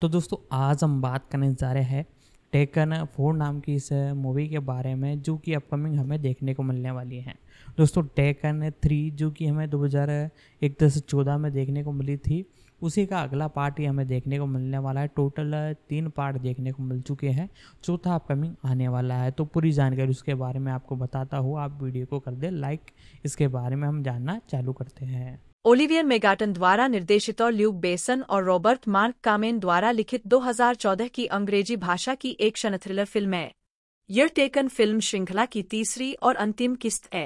तो दोस्तों आज हम बात करने जा रहे हैं टेकन फोर नाम की इस मूवी के बारे में जो कि अपकमिंग हमें देखने को मिलने वाली है दोस्तों टेकन थ्री जो कि हमें दो हज़ार एक दस चौदह में देखने को मिली थी उसी का अगला पार्ट ही हमें देखने को मिलने वाला है टोटल तीन पार्ट देखने को मिल चुके हैं चौथा अपकमिंग आने वाला है तो पूरी जानकारी उसके बारे में आपको बताता हूँ आप वीडियो को कर दे लाइक इसके बारे में हम जानना चालू करते हैं ओलिवियर मेगाटन द्वारा निर्देशित और ल्यूक बेसन और रॉबर्ट मार्क कामेन द्वारा लिखित 2014 की अंग्रेजी भाषा की एक शन थ्रिलर फिल्म है यह टेकन फिल्म श्रृंखला की तीसरी और अंतिम किस्त है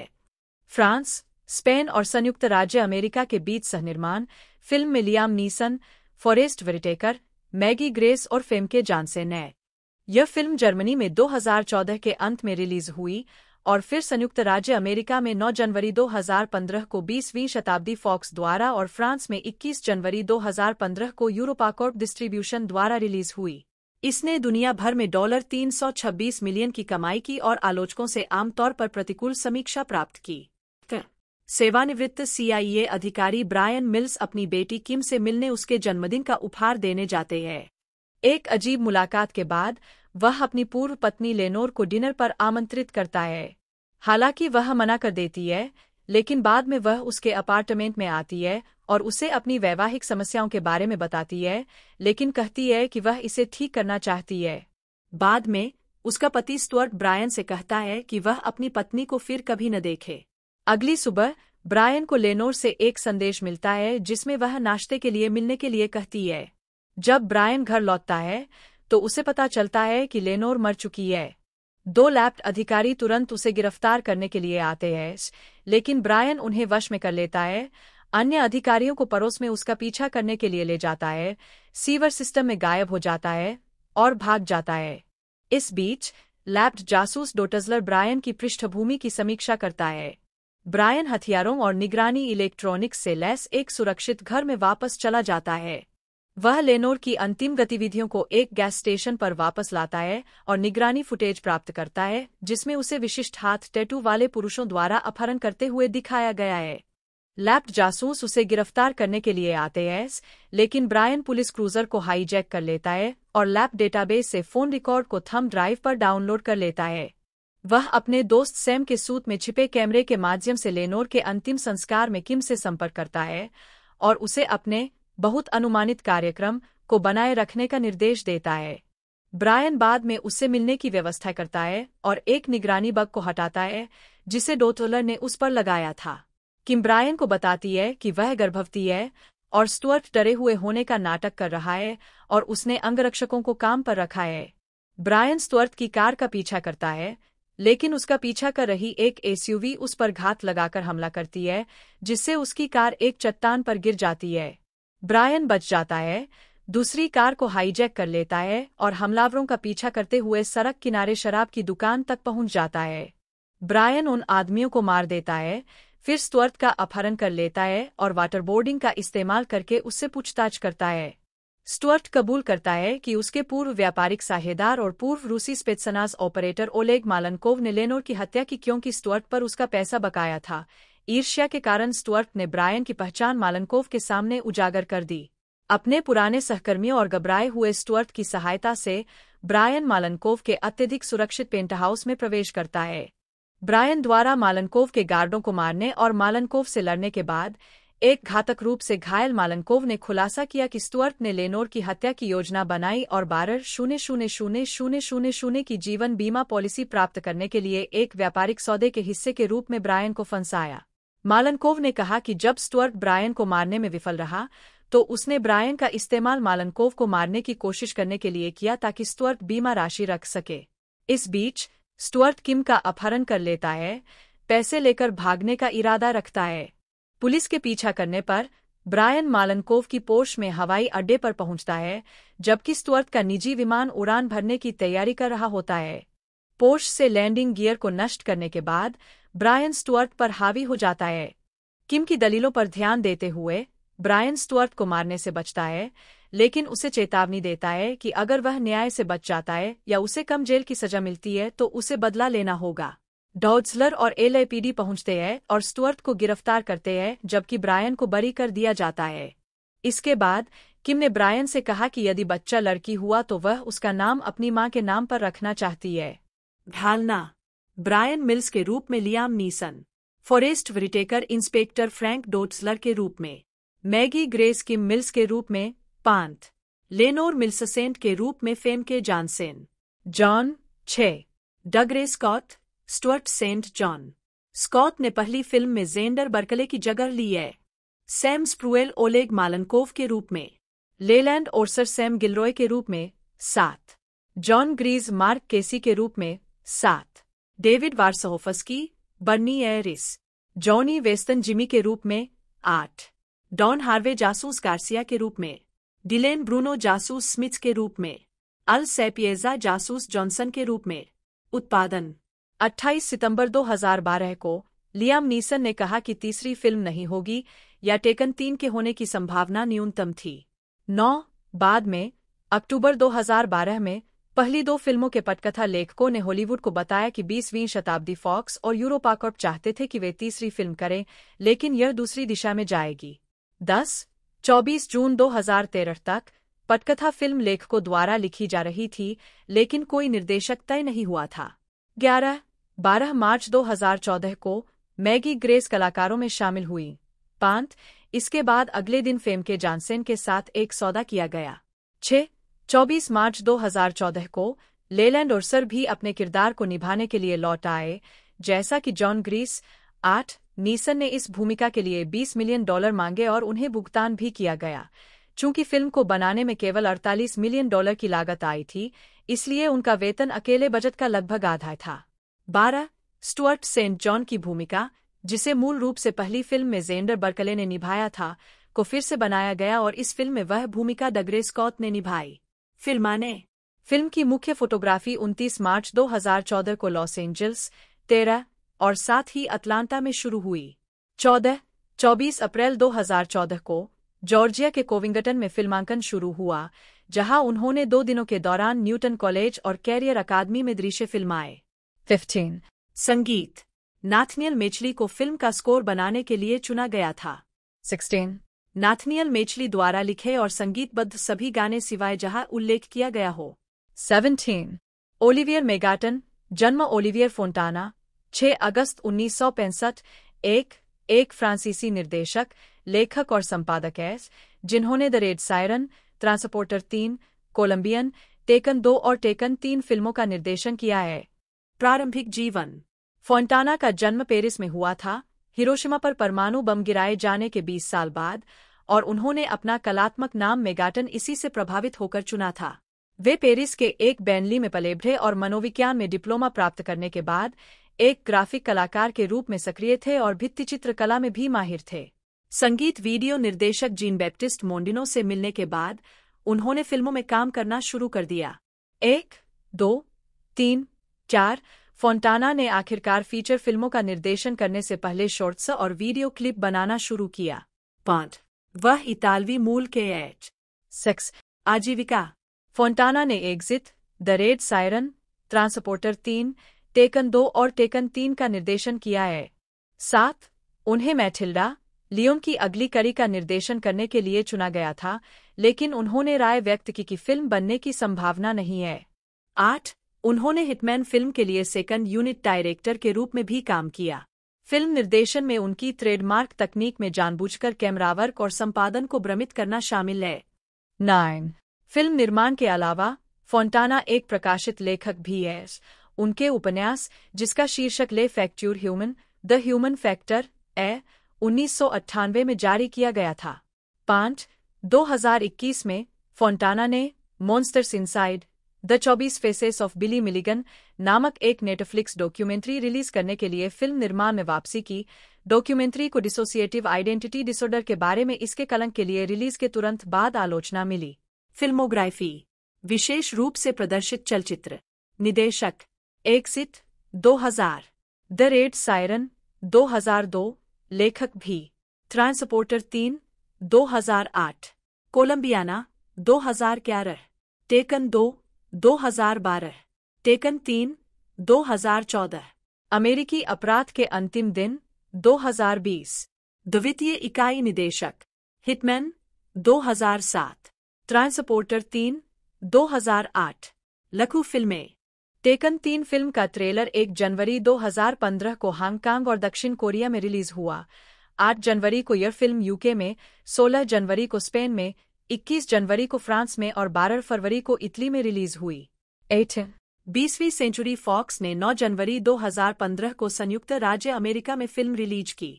फ्रांस स्पेन और संयुक्त राज्य अमेरिका के बीच सहनिर्माण फिल्म में Liam Neeson Forest Whitaker Maggie Grace और फेमके जानसेन है यह फिल्म जर्मनी में 2014 के अंत में रिलीज हुई और फिर संयुक्त राज्य अमेरिका में 9 जनवरी 2015 को 20वीं शताब्दी फॉक्स द्वारा और फ्रांस में 21 जनवरी 2015 को यूरोपाकॉर्प डिस्ट्रीब्यूशन द्वारा रिलीज हुई इसने दुनिया भर में डॉलर 326 मिलियन की कमाई की और आलोचकों से आमतौर पर प्रतिकूल समीक्षा प्राप्त की सेवानिवृत्त सीआईए अधिकारी ब्रायन मिल्स अपनी बेटी किम से मिलने उसके जन्मदिन का उपहार देने जाते हैं एक अजीब मुलाकात के बाद वह अपनी पूर्व पत्नी लेनोर को डिनर पर आमंत्रित करता है हालांकि वह मना कर देती है लेकिन बाद में वह उसके अपार्टमेंट में आती है और उसे अपनी वैवाहिक समस्याओं के बारे में बताती है लेकिन कहती है कि वह इसे ठीक करना चाहती है बाद में उसका पति स्टुअर्ट ब्रायन से कहता है कि वह अपनी पत्नी को फिर कभी न देखे अगली सुबह ब्रायन को लेनोर से एक संदेश मिलता है जिसमें वह नाश्ते के लिए मिलने के लिए कहती है जब ब्रायन घर लौटता है तो उसे पता चलता है कि लेनोर मर चुकी है दो लैप्ट अधिकारी तुरंत उसे गिरफ्तार करने के लिए आते हैं लेकिन ब्रायन उन्हें वश में कर लेता है अन्य अधिकारियों को परोस में उसका पीछा करने के लिए ले जाता है सीवर सिस्टम में गायब हो जाता है और भाग जाता है इस बीच लैप्ट जासूस डोटजलर ब्रायन की पृष्ठभूमि की समीक्षा करता है ब्रायन हथियारों और निगरानी इलेक्ट्रॉनिक्स से लैस एक सुरक्षित घर में वापस चला जाता है वह लेनोर की अंतिम गतिविधियों को एक गैस स्टेशन पर वापस लाता है और निगरानी फुटेज प्राप्त करता है जिसमें उसे विशिष्ट हाथ टैटू वाले पुरुषों द्वारा अपहरण करते हुए दिखाया गया है लैप्ड जासूस उसे गिरफ्तार करने के लिए आते हैं लेकिन ब्रायन पुलिस क्रूजर को हाईजैक कर लेता है और लैप डेटाबेस से फोन रिकॉर्ड को थम ड्राइव पर डाउनलोड कर लेता है वह अपने दोस्त सैम के सूत में छिपे कैमरे के माध्यम से लेनोर के अंतिम संस्कार में किम से संपर्क करता है और उसे अपने बहुत अनुमानित कार्यक्रम को बनाए रखने का निर्देश देता है ब्रायन बाद में उससे मिलने की व्यवस्था करता है और एक निगरानी बग को हटाता है जिसे डोटोलर ने उस पर लगाया था किम ब्रायन को बताती है कि वह गर्भवती है और स्टुअर्ट डरे हुए होने का नाटक कर रहा है और उसने अंगरक्षकों को काम पर रखा है ब्रायन स्टुअर्ट की कार का पीछा करता है लेकिन उसका पीछा कर रही एक एसयूवी उस पर घात लगाकर हमला करती है जिससे उसकी कार एक चट्टान पर गिर जाती है ब्रायन बच जाता है दूसरी कार को हाईजैक कर लेता है और हमलावरों का पीछा करते हुए सड़क किनारे शराब की दुकान तक पहुंच जाता है ब्रायन उन आदमियों को मार देता है फिर स्टुअर्ट का अपहरण कर लेता है और वाटरबोर्डिंग का इस्तेमाल करके उससे पूछताछ करता है स्टुअर्ट कबूल करता है कि उसके पूर्व व्यापारिक साहेदार और पूर्व रूसी स्पेत्सनाज ऑपरेटर ओलेग मालनकोव ने लेनोर की हत्या की क्योंकि स्टुअर्ट पर उसका पैसा बकाया था ईर्ष्या के कारण स्टुअर्ट ने ब्रायन की पहचान मालनकोव के सामने उजागर कर दी अपने पुराने सहकर्मियों और घबराए हुए स्टुअर्ट की सहायता से ब्रायन मालनकोव के अत्यधिक सुरक्षित पेंटहाउस में प्रवेश करता है ब्रायन द्वारा मालनकोव के गार्डों को मारने और मालनकोव से लड़ने के बाद एक घातक रूप से घायल मालनकोव ने खुलासा किया कि स्टुअर्ट ने लेनोर की हत्या की योजना बनाई और बारह शून्य शून्य शून्य शून्य शून्य शून्य की जीवन बीमा पॉलिसी प्राप्त करने के लिए एक व्यापारिक सौदे के हिस्से के रूप में ब्रायन को फंसाया मालनकोव ने कहा कि जब स्टुअर्ट ब्रायन को मारने में विफल रहा तो उसने ब्रायन का इस्तेमाल मालनकोव को मारने की कोशिश करने के लिए किया ताकि स्टुअर्ट बीमा राशि रख सके इस बीच स्टुअर्ट किम का अपहरण कर लेता है पैसे लेकर भागने का इरादा रखता है पुलिस के पीछा करने पर ब्रायन मालनकोव की पोर्श में हवाई अड्डे पर पहुंचता है जबकि स्टुअर्ट का निजी विमान उड़ान भरने की तैयारी कर रहा होता है पोर्श से लैंडिंग गियर को नष्ट करने के बाद ब्रायन स्टुअर्ट पर हावी हो जाता है किम की दलीलों पर ध्यान देते हुए ब्रायन स्टुअर्ट को मारने से बचता है लेकिन उसे चेतावनी देता है कि अगर वह न्याय से बच जाता है या उसे कम जेल की सजा मिलती है तो उसे बदला लेना होगा डॉजलर और एलएपीडी पहुंचते हैं और स्टुअर्ट को गिरफ्तार करते हैं जबकि ब्रायन को बरी कर दिया जाता है इसके बाद किम ने ब्रायन से कहा कि यदि बच्चा लड़की हुआ तो वह उसका नाम अपनी मां के नाम पर रखना चाहती है ढालना ब्रायन मिल्स के रूप में Liam Neeson Forest Whitaker inspector Frank Dotzler के रूप में मैगी ग्रेस किम मिल्स के रूप में पांत लेनोर मिल्ससेंट के रूप में फेम के जॉनसेन जॉन छे Dougray Scott Stuart Saint John Scott ने पहली फिल्म में जेंडर बर्कले की जगह ली है सैम स्प्रुएल ओलेग मालनकोव के रूप में लेलैंड ओरसर सैम गिलरॉय के रूप में सात जॉन ग्रीज मार्क केसी के रूप में सात डेविड वार्सोफस्की बर्नी एरिस जॉनी वेस्टन जिमी के रूप में आठ डॉन हार्वे जासूस गार्सिया के रूप में डिलेन ब्रूनो जासूस स्मिथ के रूप में अल सेपिएजा जासूस जॉनसन के रूप में उत्पादन 28 सितंबर 2012 को लियाम नीसन ने कहा कि तीसरी फिल्म नहीं होगी या टेकन तीन के होने की संभावना न्यूनतम थी नौ बाद में अक्टूबर 2012 में पहली दो फिल्मों के पटकथा लेखकों ने हॉलीवुड को बताया कि 20वीं शताब्दी फॉक्स और यूरोपाकॉर्प चाहते थे कि वे तीसरी फिल्म करें लेकिन यह दूसरी दिशा में जाएगी 10. 24 जून 2013 तक पटकथा फिल्म लेखकों द्वारा लिखी जा रही थी लेकिन कोई निर्देशक तय नहीं हुआ था 11. 12 मार्च दो को मैगी ग्रेस कलाकारों में शामिल हुई पांत इसके बाद अगले दिन फेम के जानसेन के साथ एक सौदा किया गया छह 24 मार्च 2014 को लेलैंड और सर भी अपने किरदार को निभाने के लिए लौट आए जैसा कि जॉन ग्रीस आठ नीसन ने इस भूमिका के लिए 20 मिलियन डॉलर मांगे और उन्हें भुगतान भी किया गया चूंकि फिल्म को बनाने में केवल 48 मिलियन डॉलर की लागत आई थी इसलिए उनका वेतन अकेले बजट का लगभग आधा था बारह स्टुअर्ट सेंट जॉन की भूमिका जिसे मूल रूप से पहली फिल्म में जेंडर बर्कले ने निभाया था को फिर से बनाया गया और इस फिल्म में वह भूमिका डगरे स्कॉट ने निभाई फिल्माने फिल्म की मुख्य फोटोग्राफी 29 मार्च 2014 को लॉस एंजल्स तेरह और साथ ही अटलांटा में शुरू हुई चौदह चौबीस अप्रैल 2014 को जॉर्जिया के कोविंगटन में फिल्मांकन शुरू हुआ जहां उन्होंने दो दिनों के दौरान न्यूटन कॉलेज और कैरियर अकादमी में दृश्य फिल्माए फिफ्टीन संगीत नाथनियल मेचली को फिल्म का स्कोर बनाने के लिए चुना गया था सिक्सटीन नाथनियल मेचली द्वारा लिखे और संगीतबद्ध सभी गाने सिवाय जहां उल्लेख किया गया हो सेवनटीन ओलिवियर मेगाटन जन्म ओलिवियर फोंटाना 6 अगस्त पैंसठ एक एक फ्रांसीसी निर्देशक लेखक और संपादक है जिन्होंने द रेड सायरन ट्रांसपोर्टर तीन कोलंबियन टेकन दो और टेकन तीन फिल्मों का निर्देशन किया है प्रारंभिक जीवन फोंटाना का जन्म पेरिस में हुआ था हिरोशिमा पर परमाणु बम गिराए जाने के 20 साल बाद और उन्होंने अपना कलात्मक नाम मेगाटन इसी से प्रभावित होकर चुना था वे पेरिस के एक बैनली में पलेबढ़े और मनोविज्ञान में डिप्लोमा प्राप्त करने के बाद एक ग्राफिक कलाकार के रूप में सक्रिय थे और भित्तिचित्र कला में भी माहिर थे संगीत वीडियो निर्देशक जीन बैप्टिस्ट मोन्डिनो से मिलने के बाद उन्होंने फिल्मों में काम करना शुरू कर दिया एक दो तीन चार फोंटाना ने आखिरकार फीचर फिल्मों का निर्देशन करने से पहले शॉर्ट्स और वीडियो क्लिप बनाना शुरू किया पांच वह इतालवी मूल के एच सेक्स आजीविका फोंटाना ने एग्जिट द रेड सायरन ट्रांसपोर्टर तीन टेकन दो और टेकन तीन का निर्देशन किया है सात उन्हें मैथिल्डा लियोम की अगली कड़ी का निर्देशन करने के लिए चुना गया था लेकिन उन्होंने राय व्यक्त की कि फिल्म बनने की संभावना नहीं है आठ उन्होंने हिटमैन फिल्म के लिए सेकंड यूनिट डायरेक्टर के रूप में भी काम किया फिल्म निर्देशन में उनकी ट्रेडमार्क तकनीक में जानबूझकर कैमरावर्क और संपादन को भ्रमित करना शामिल है नाइन फिल्म निर्माण के अलावा फोंटाना एक प्रकाशित लेखक भी है उनके उपन्यास जिसका शीर्षक ले फैक्ट्यूर ह्यूमन द ह्यूमन फैक्टर ए उन्नीस में जारी किया गया था पांच 2021 में फोंटाना ने मॉन्स्टर्स इनसाइड द चौबीस फेसेस ऑफ बिली मिलिगन नामक एक नेटफ्लिक्स डॉक्यूमेंट्री रिलीज करने के लिए फिल्म निर्माण में वापसी की डॉक्यूमेंट्री को डिसोसिएटिव आइडेंटिटी डिसऑर्डर के बारे में इसके कलंक के लिए रिलीज के तुरंत बाद आलोचना मिली फिल्मोग्राफी विशेष रूप से प्रदर्शित चलचित्र निदेशक एक सिट दो हजार द रेड सायरन दो हजार दो लेखक भी ट्रांसपोर्टर तीन दो हजार आठ कोलम्बियाना दो हजार ग्यारह टेकन दो 2012 टेकन तीन चौदह अमेरिकी अपराध के अंतिम दिन 2020 द्वितीय इकाई निदेशक हिटमैन 2007 ट्रांसपोर्टर तीन 2008 लघु फिल्में टेकन तीन फिल्म का ट्रेलर एक जनवरी 2015 को हांगकांग और दक्षिण कोरिया में रिलीज हुआ 8 जनवरी को यह फिल्म यूके में 16 जनवरी को स्पेन में 21 जनवरी को फ्रांस में और 12 फरवरी को इटली में रिलीज हुई एट बीसवीं सेंचुरी फॉक्स ने 9 जनवरी 2015 को संयुक्त राज्य अमेरिका में फिल्म रिलीज की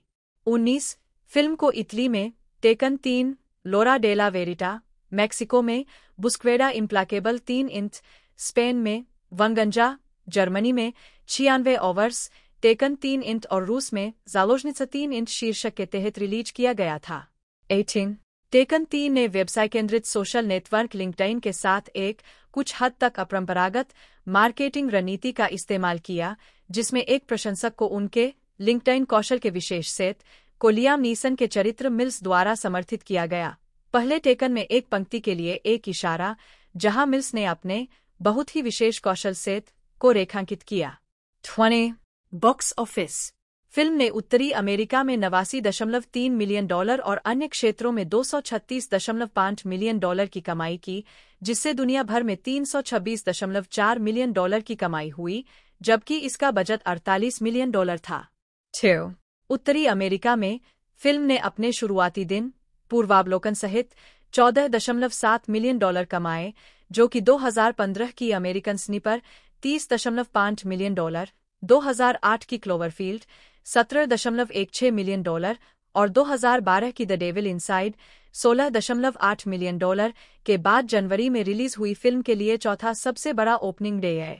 19 फिल्म को इटली में टेकन तीन लोरा डेला वेरिटा मैक्सिको में बुस्क्वेडा इम्प्लाकेबल तीन इंच स्पेन में वंगंजा जर्मनी में छियानवे ओवर्स टेकन तीन इंच और रूस में जालोजनिस तीन इंच शीर्षक के तहत रिलीज किया गया था एटीन टेकन तीन ने व्यवसाय केंद्रित सोशल नेटवर्क लिंक्डइन के साथ एक कुछ हद तक अपरंपरागत मार्केटिंग रणनीति का इस्तेमाल किया जिसमें एक प्रशंसक को उनके लिंक्डइन कौशल के विशेष सेत कोलियाम नीसन के चरित्र मिल्स द्वारा समर्थित किया गया पहले टेकन में एक पंक्ति के लिए एक इशारा जहां मिल्स ने अपने बहुत ही विशेष कौशल सेत को रेखांकित किया थ्वने बॉक्स ऑफिस फिल्म ने उत्तरी अमेरिका में नवासी दशमलव तीन मिलियन डॉलर और अन्य क्षेत्रों में दो सौ छत्तीस दशमलव पांच मिलियन डॉलर की कमाई की जिससे दुनिया भर में तीन सौ छब्बीस दशमलव चार मिलियन डॉलर की कमाई हुई जबकि इसका बजट अड़तालीस मिलियन डॉलर था छो उत्तरी अमेरिका में फिल्म ने अपने शुरुआती दिन पूर्वावलोकन सहित चौदह दशमलव सात मिलियन डॉलर कमाए जो कि 2015 की अमेरिकन स्नीपर तीस दशमलव पांच मिलियन डॉलर 2008 की क्लोवरफील्ड 17.16 मिलियन डॉलर और 2012 की the devil inside 16.8 million dollar के बाद जनवरी में रिलीज हुई फिल्म के लिए चौथा सबसे बड़ा ओपनिंग डे है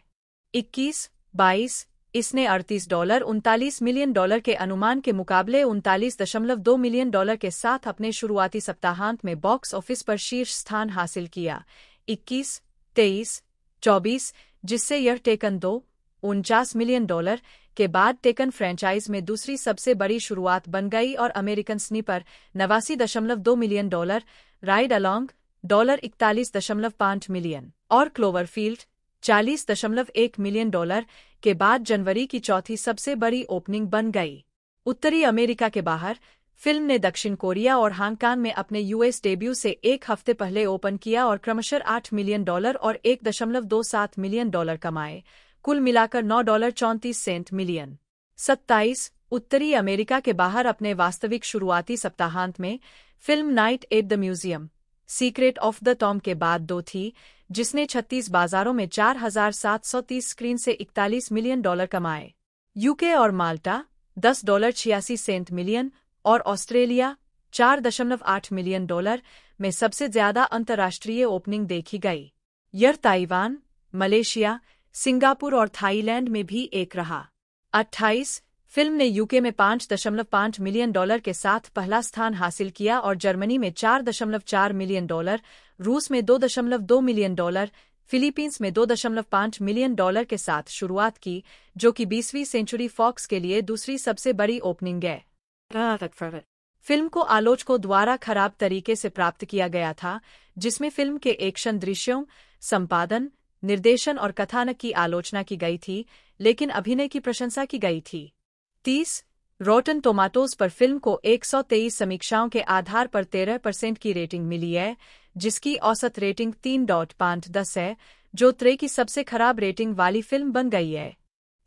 21, 22, इसने 38 डॉलर उनतालीस मिलियन डॉलर के अनुमान के मुकाबले उनतालीस दशमलव दो मिलियन डॉलर के साथ अपने शुरुआती सप्ताहांत में बॉक्स ऑफिस पर शीर्ष स्थान हासिल किया 21, 23, 24, जिससे यह टेकन दो उनचास मिलियन डॉलर के बाद टेकन फ्रेंचाइज में दूसरी सबसे बड़ी शुरुआत बन गई और अमेरिकन स्नीपर नवासी दशमलव दो million dollar ride along dollar इकतालीस दशमलव पांच मिलियन और क्लोवरफील्ड चालीस दशमलव एक मिलियन डॉलर के बाद जनवरी की चौथी सबसे बड़ी ओपनिंग बन गई उत्तरी अमेरिका के बाहर फिल्म ने दक्षिण कोरिया और हांगकांग में अपने यूएस डेब्यू से एक हफ्ते पहले ओपन किया और क्रमशः आठ मिलियन डॉलर और एक दशमलव दो सात मिलियन डॉलर कमाए कुल मिलाकर नौ डॉलर चौंतीस सेंट मिलियन सत्ताईस उत्तरी अमेरिका के बाहर अपने वास्तविक शुरुआती सप्ताहांत में film night at the museum secret of the tomb के बाद दो थी जिसने 36 बाजारों में 4,730 स्क्रीन से 41 मिलियन डॉलर कमाए यूके और माल्टा 10 डॉलर छियासी सेंट मिलियन और ऑस्ट्रेलिया 4.8 मिलियन डॉलर में सबसे ज्यादा अंतर्राष्ट्रीय ओपनिंग देखी गई यर ताइवान मलेशिया सिंगापुर और थाईलैंड में भी एक रहा 28 फिल्म ने यूके में 5.5 मिलियन डॉलर के साथ पहला स्थान हासिल किया और जर्मनी में 4.4 मिलियन डॉलर रूस में 2.2 मिलियन डॉलर फिलीपींस में 2.5 मिलियन डॉलर के साथ शुरुआत की जो कि 20वीं सेंचुरी फॉक्स के लिए दूसरी सबसे बड़ी ओपनिंग है फिल्म को आलोचकों द्वारा खराब तरीके से प्राप्त किया गया था जिसमें फिल्म के एक्शन दृश्यों संपादन निर्देशन और कथानक की आलोचना की गई थी लेकिन अभिनय की प्रशंसा की गई थी तीस रोटन टोमाटोज पर फिल्म को 123 समीक्षाओं के आधार पर 13 परसेंट की रेटिंग मिली है जिसकी औसत रेटिंग तीन डॉट दस है जो त्रे की सबसे खराब रेटिंग वाली फिल्म बन गई है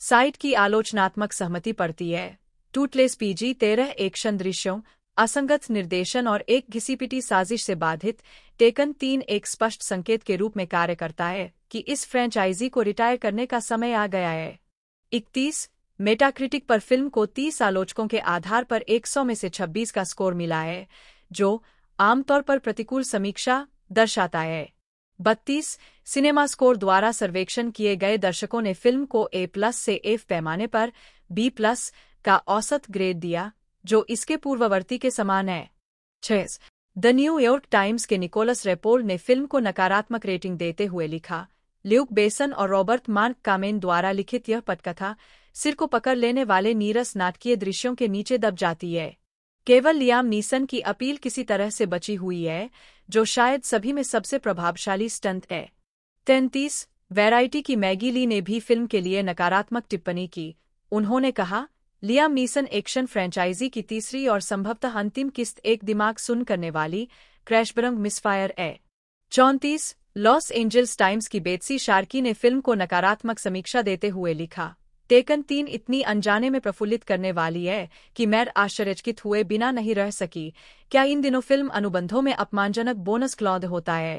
साइट की आलोचनात्मक सहमति पड़ती है टूटलेस पीजी तेरह एक्शन दृश्यों असंगत निर्देशन और एक घिसीपिटी साजिश से बाधित टेकन तीन एक स्पष्ट संकेत के रूप में कार्य करता है कि इस फ्रेंचाइजी को रिटायर करने का समय आ गया है इकतीस मेटाक्रिटिक पर फिल्म को तीस आलोचकों के आधार पर 100 में से 26 का स्कोर मिला है जो आमतौर पर प्रतिकूल समीक्षा दर्शाता है बत्तीस सिनेमा स्कोर द्वारा सर्वेक्षण किए गए दर्शकों ने फिल्म को ए प्लस से एफ पैमाने पर बी प्लस का औसत ग्रेड दिया जो इसके पूर्ववर्ती के समान है छेस द न्यूयॉर्क टाइम्स के निकोलस रेपोल ने फिल्म को नकारात्मक रेटिंग देते हुए लिखा ल्यूक बेसन और रॉबर्ट मार्क कामेन द्वारा लिखित यह पटकथा सिर को पकड़ लेने वाले नीरस नाटकीय दृश्यों के नीचे दब जाती है केवल लियाम नीसन की अपील किसी तरह से बची हुई है जो शायद सभी में सबसे प्रभावशाली स्टंट है तैंतीस वैरायटी की मैगी ली ने भी फिल्म के लिए नकारात्मक टिप्पणी की उन्होंने कहा लिया मीसन एक्शन फ्रेंचाइजी की तीसरी और संभवतः अंतिम किस्त एक दिमाग सुन करने वाली क्रैशबरंग मिसफायर ए चौंतीस लॉस एंजल्स टाइम्स की बेतसी शार्की ने फिल्म को नकारात्मक समीक्षा देते हुए लिखा टेकन तीन इतनी अनजाने में प्रफुल्लित करने वाली है कि मैं आश्चर्यचकित हुए बिना नहीं रह सकी क्या इन दिनों फिल्म अनुबंधों में अपमानजनक बोनस क्लॉद होता है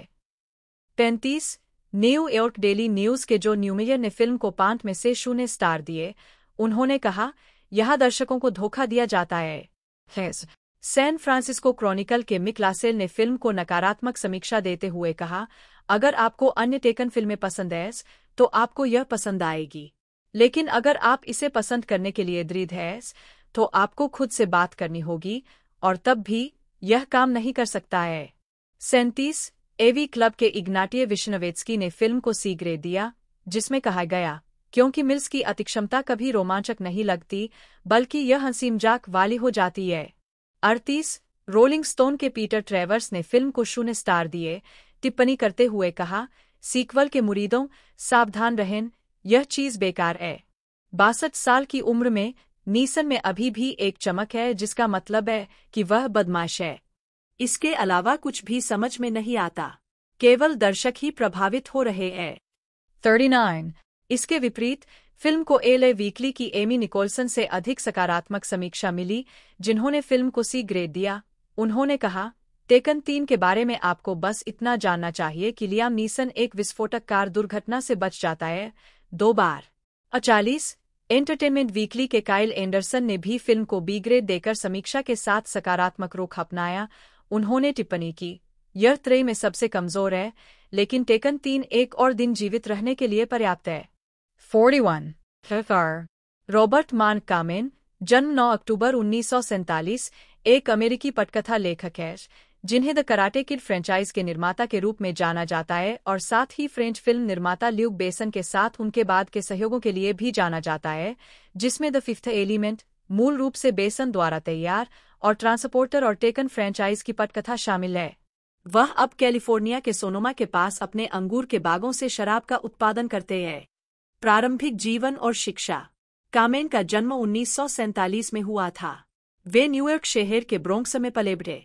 पैंतीस न्यूयॉर्क डेली न्यूज के जो न्यूमेयर ने फिल्म को पांच में से शून्य स्टार दिए उन्होंने कहा यहाँ दर्शकों को धोखा दिया जाता है सैन फ्रांसिस्को क्रॉनिकल के मिक लासेल ने फिल्म को नकारात्मक समीक्षा देते हुए कहा अगर आपको अन्य टेकन फिल्में पसंद है तो आपको यह पसंद आएगी लेकिन अगर आप इसे पसंद करने के लिए दृढ़ है तो आपको खुद से बात करनी होगी और तब भी यह काम नहीं कर सकता है सैंतीस एवी क्लब के इग्नाटिय विश्नोवेत्सकी ने फिल्म को सीग्रे दिया जिसमें कहा गया क्योंकि मिल्स की अतिक्षमता कभी रोमांचक नहीं लगती बल्कि यह हंसीमजाक वाली हो जाती है अड़तीस रोलिंग स्टोन के पीटर ट्रेवर्स ने फिल्म को शून्य स्टार दिए टिप्पणी करते हुए कहा सीक्वल के मुरीदों सावधान रहें यह चीज बेकार है बासठ साल की उम्र में नीसन में अभी भी एक चमक है जिसका मतलब है कि वह बदमाश है इसके अलावा कुछ भी समझ में नहीं आता केवल दर्शक ही प्रभावित हो रहे हैं 39. इसके विपरीत फिल्म को ए वीकली की एमी निकोलसन से अधिक सकारात्मक समीक्षा मिली जिन्होंने फिल्म को सी ग्रेड दिया उन्होंने कहा टेकन तीन के बारे में आपको बस इतना जानना चाहिए कि लियाम नीसन एक विस्फोटक कार दुर्घटना से बच जाता है दो बार अचालीस एंटरटेनमेंट वीकली के काइल एंडरसन ने भी फिल्म को बी ग्रेड देकर समीक्षा के साथ सकारात्मक रुख अपनाया उन्होंने टिप्पणी की यह त्रय में सबसे कमजोर है लेकिन टेकन तीन एक और दिन जीवित रहने के लिए पर्याप्त है 41. Fifar. रॉबर्ट मान कामेन जन्म 9 अक्टूबर 1947 एक अमेरिकी पटकथा लेखक है जिन्हें द कराटे किड फ्रेंचाइज के निर्माता के रूप में जाना जाता है और साथ ही फ्रेंच फिल्म निर्माता ल्यूक बेसन के साथ उनके बाद के सहयोगों के लिए भी जाना जाता है जिसमें द फिफ्थ एलिमेंट मूल रूप से बेसन द्वारा तैयार और ट्रांसपोर्टर और टेकन फ्रेंचाइज की पटकथा शामिल है वह अब कैलिफोर्निया के सोनोमा के पास अपने अंगूर के बागों से शराब का उत्पादन करते हैं प्रारंभिक जीवन और शिक्षा कामेन का जन्म उन्नीस में हुआ था वे न्यूयॉर्क शहर के ब्रोंक्स में पलेबड़े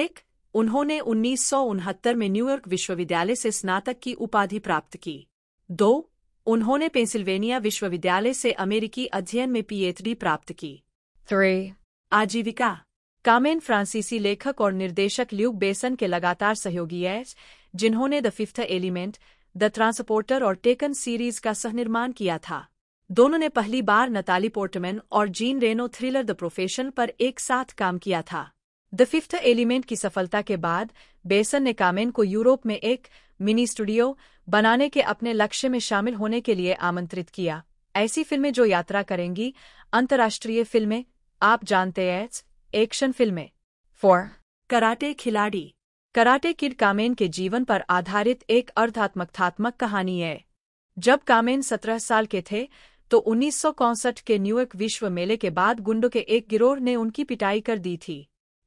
एक उन्होंने उन्नीस में न्यूयॉर्क विश्वविद्यालय से स्नातक की उपाधि प्राप्त की दो उन्होंने पेंसिल्वेनिया विश्वविद्यालय से अमेरिकी अध्ययन में पीएचडी प्राप्त की थ्री आजीविका कामेन फ्रांसीसी लेखक और निर्देशक ल्यूक बेसन के लगातार सहयोगी है जिन्होंने the fifth element the transporter और टेकन सीरीज का सहनिर्माण किया था दोनों ने पहली बार नताली पोर्टमैन और Jean Reno thriller the profession पर एक साथ काम किया था द फिफ्थ एलिमेंट की सफलता के बाद बेसन ने कामेन को यूरोप में एक मिनी स्टूडियो बनाने के अपने लक्ष्य में शामिल होने के लिए आमंत्रित किया ऐसी फिल्में जो यात्रा करेंगी अंतर्राष्ट्रीय फिल्में आप जानते हैं एक्शन फिल्में फॉर कराटे खिलाड़ी कराटे किड कामेन के जीवन पर आधारित एक अर्धात्मकथात्मक कहानी है जब कामेन सत्रह साल के थे तो उन्नीस के न्यूयॉर्क विश्व मेले के बाद गुंडों के एक गिरोह ने उनकी पिटाई कर दी थी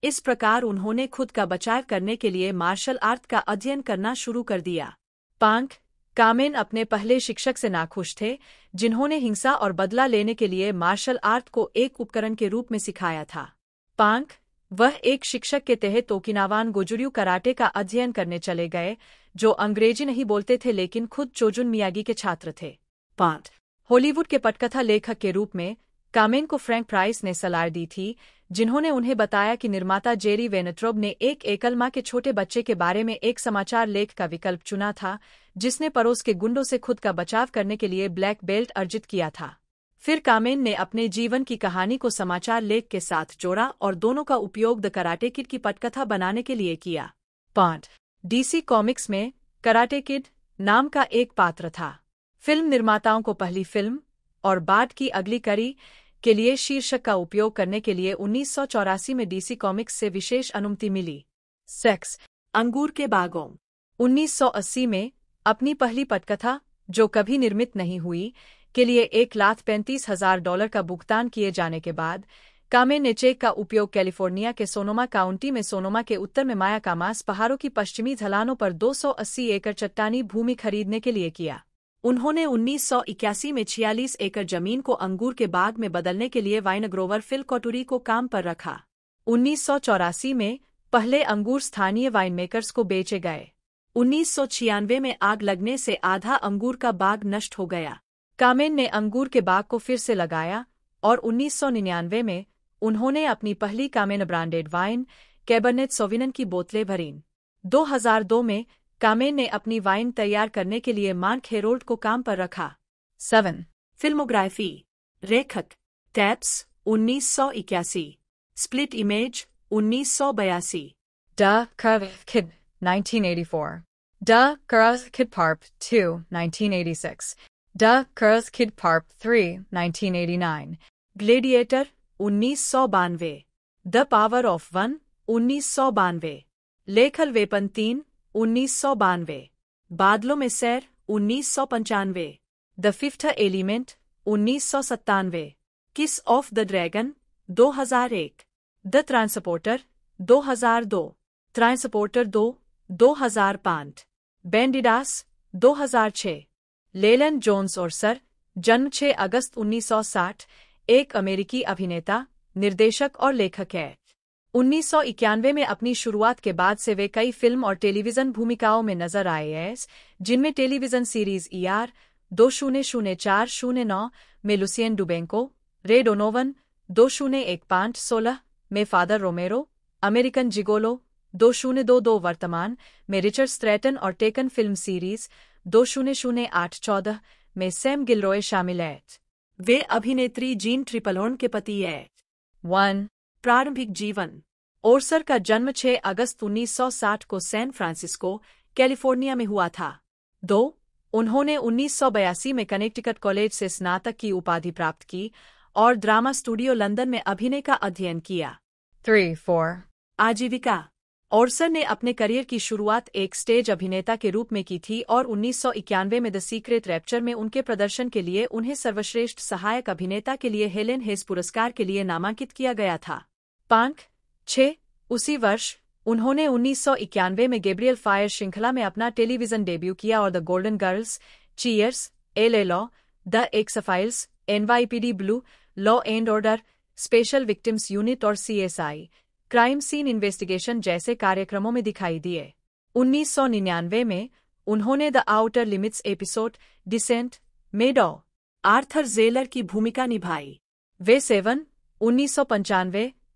इस प्रकार उन्होंने खुद का बचाव करने के लिए मार्शल आर्ट का अध्ययन करना शुरू कर दिया पांक कामेन अपने पहले शिक्षक से नाखुश थे जिन्होंने हिंसा और बदला लेने के लिए मार्शल आर्ट को एक उपकरण के रूप में सिखाया था पांक वह एक शिक्षक के तहत ओकिनावान गोजुर्यू कराटे का अध्ययन करने चले गए जो अंग्रेजी नहीं बोलते थे लेकिन खुद चोजुन मियागी के छात्र थे पांच हॉलीवुड के पटकथा लेखक के रूप में कामेन को फ्रैंक प्राइस ने सलाह दी थी जिन्होंने उन्हें बताया कि निर्माता जेरी वेनेट्रोब ने एक एकल माँ के छोटे बच्चे के बारे में एक समाचार लेख का विकल्प चुना था जिसने पड़ोस के गुंडों से खुद का बचाव करने के लिए ब्लैक बेल्ट अर्जित किया था फिर कामेन ने अपने जीवन की कहानी को समाचार लेख के साथ जोड़ा और दोनों का उपयोग द कराटे किड की पटकथा बनाने के लिए किया पांच डीसी कॉमिक्स में कराटे किड नाम का एक पात्र था फिल्म निर्माताओं को पहली फिल्म और बाद की अगली कड़ी के लिए शीर्षक का उपयोग करने के लिए उन्नीस में डीसी कॉमिक्स से विशेष अनुमति मिली सेक्स अंगूर के बागों 1980 में अपनी पहली पटकथा जो कभी निर्मित नहीं हुई के लिए एक लाख पैंतीस हजार डॉलर का भुगतान किए जाने के बाद कामे ने चेक का उपयोग कैलिफोर्निया के सोनोमा काउंटी में सोनोमा के उत्तर में माया कामास पहाड़ों की पश्चिमी ढलानों पर 280 एकड़ चट्टानी भूमि खरीदने के लिए किया उन्होंने 1981 में 46 एकड़ जमीन को अंगूर के बाग में बदलने के लिए वाइनग्रोवर फिल कटूरी को काम पर रखा उन्नीस में पहले अंगूर स्थानीय वाइनमेकर्स को बेचे गए उन्नीस में आग लगने से आधा अंगूर का बाग नष्ट हो गया कामेन ने अंगूर के बाग को फिर से लगाया और 1999 में उन्होंने अपनी पहली कामेन ब्रांडेड वाइन कैबरनेट सोविनन की बोतलें भरीं 2002 में कामेन ने अपनी वाइन तैयार करने के लिए मार्क हेरोल्ड को काम पर रखा सेवन फिल्मोग्राफी रेखक टैप्स उन्नीस स्प्लिट इमेज बयासी ड एटी फोर ड फार्प kid nineteen eighty six the कर्स किड पार्प थ्री 1989, ग्लेडिएटर उन्नीस द पावर ऑफ वन उन्नीस लेखल वेपन तीन उन्नीस बादलों में सैर उन्नीस द फिफ्थ एलिमेंट उन्नीस kiss of the dragon 2001, the transporter 2002, transporter दो 2005, बेंडिडास 2006 लेलन जोन्स और सर जन्म 6 अगस्त 1960 एक अमेरिकी अभिनेता निर्देशक और लेखक है 1991 में अपनी शुरुआत के बाद से वे कई फिल्म और टेलीविजन भूमिकाओं में नजर आए हैं जिनमें television series E e R दो शून्य शून्य चार शून्य नौ में लुसियन डुबेंको रे डोनोवन दो शून्य एक पांच सोलह में फादर रोमेरो अमेरिकन जिगोलो दो शून्य दो दो वर्तमान में रिचर्ड स्ट्रेटन और टेकन फिल्म सीरीज दो शून्य शून्य आठ चौदह में सैम गिलरोय शामिल है वे अभिनेत्री जीन ट्रिपलोन के पति है वन प्रारंभिक जीवन ओरसर का जन्म 6 अगस्त 1960 को सैन फ्रांसिस्को कैलिफोर्निया में हुआ था दो उन्होंने 1982 में कनेक्टिकट कॉलेज से स्नातक की उपाधि प्राप्त की और ड्रामा स्टूडियो लंदन में अभिनय का अध्ययन किया थ्री फोर आजीविका ओरसन ने अपने करियर की शुरुआत एक स्टेज अभिनेता के रूप में की थी और उन्नीस में द सीक्रेट रैप्चर में उनके प्रदर्शन के लिए उन्हें सर्वश्रेष्ठ सहायक अभिनेता के लिए हेलेन हेस पुरस्कार के लिए नामांकित किया गया था पांक छ उसी वर्ष उन्होंने उन्नीस में गेब्रियल फायर श्रृंखला में अपना टेलीविजन डेब्यू किया और the golden girls cheers L A law the x files NYPD blue law and order special victims unit और सीएसआई क्राइम सीन इन्वेस्टिगेशन जैसे कार्यक्रमों में दिखाई दिए 1999 में उन्होंने the outer limits episode descent मेडो आर्थर जेलर की भूमिका निभाई वे सेवन उन्नीस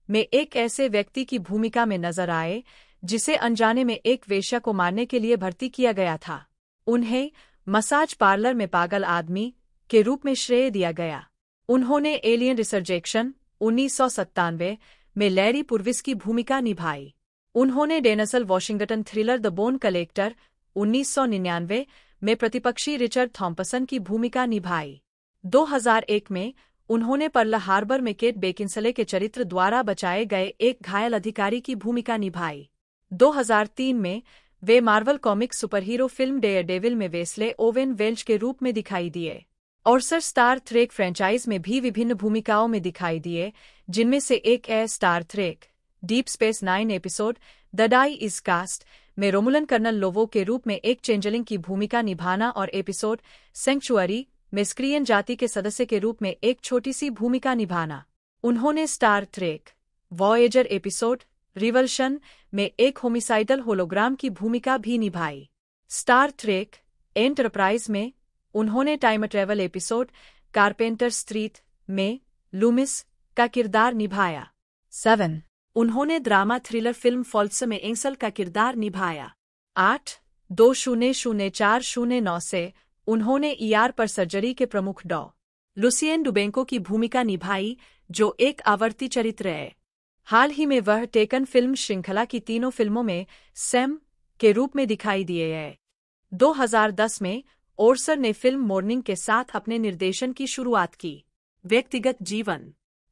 में एक ऐसे व्यक्ति की भूमिका में नजर आए जिसे अनजाने में एक वेश्या को मारने के लिए भर्ती किया गया था उन्हें मसाज पार्लर में पागल आदमी के रूप में श्रेय दिया गया उन्होंने एलियन रिसर्जेक्शन उन्नीस में लैरी पुर्विस की भूमिका निभाई उन्होंने Denzel Washington thriller the bone collector 1999 में प्रतिपक्षी रिचर्ड थॉम्पसन की भूमिका निभाई 2001 में उन्होंने पर्ल हार्बर में केट बेकिंसले के चरित्र द्वारा बचाए गए एक घायल अधिकारी की भूमिका निभाई 2003 में वे Marvel comic superhero film daredevil में वेस्ले ओवेन वेल्च के रूप में दिखाई दिए और सर स्टार थ्रेक फ्रेंचाइज में भी विभिन्न भूमिकाओं में दिखाई दिए जिनमें से एक है star trek deep space nine episode the die is cast में रोमुलन कर्नल लोवो के रूप में एक चेंजलिंग की भूमिका निभाना और एपिसोड सेंक्चुअरी में स्क्रियन जाति के सदस्य के रूप में एक छोटी सी भूमिका निभाना उन्होंने star trek voyager episode revulsion में एक होमिसाइडल होलोग्राम की भूमिका भी निभाई स्टार थ्रेक एंटरप्राइज में उन्होंने time travel episode carpenter street में लूमिस का किरदार निभाया सेवन उन्होंने ड्रामा थ्रिलर फिल्म फॉल्स में एंसल का किरदार निभाया आठ दो शून्य शून्य चार शून्य नौ से उन्होंने ईआर पर सर्जरी के प्रमुख डॉ लुसियन डुबेंको की भूमिका निभाई जो एक आवर्ती चरित्र है हाल ही में वह टेकन फिल्म श्रृंखला की तीनों फिल्मों में सैम के रूप में दिखाई दिए है 2010 में ओरसर ने फिल्म मॉर्निंग के साथ अपने निर्देशन की शुरुआत की व्यक्तिगत जीवन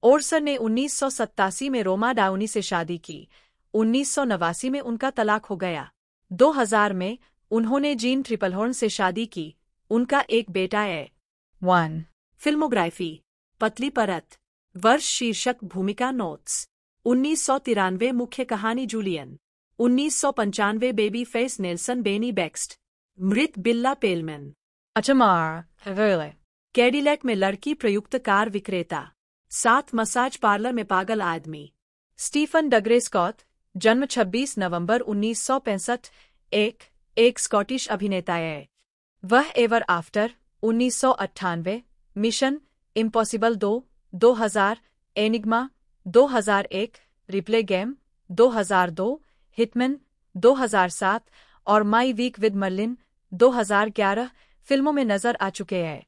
ओरसर ने उन्नीस में रोमा डाउनी से शादी की उन्नीस में उनका तलाक हो गया 2000 में उन्होंने जीन ट्रिपलहोर्न से शादी की उनका एक बेटा है वन फिल्मोग्राफी पतली परत वर्ष शीर्षक भूमिका नोट्स उन्नीस मुख्य कहानी जूलियन उन्नीस बेबी फेस नेल्सन बेनी बेक्स्ट मृत बिल्ला पेलमैन अचमार हवेले कैडिलैक में लड़की प्रयुक्त कार विक्रेता सात मसाज पार्लर में पागल आदमी स्टीफन डगरे स्कॉट जन्म 26 नवंबर 1965 एक एक स्कॉटिश अभिनेता है वह एवर आफ्टर उन्नीस मिशन इम्पॉसिबल दो 2000 एनिग्मा एक रिप्ले गेम 2002 हजार सात और माई वीक विद मर्लिन 2011 फिल्मों में नजर आ चुके हैं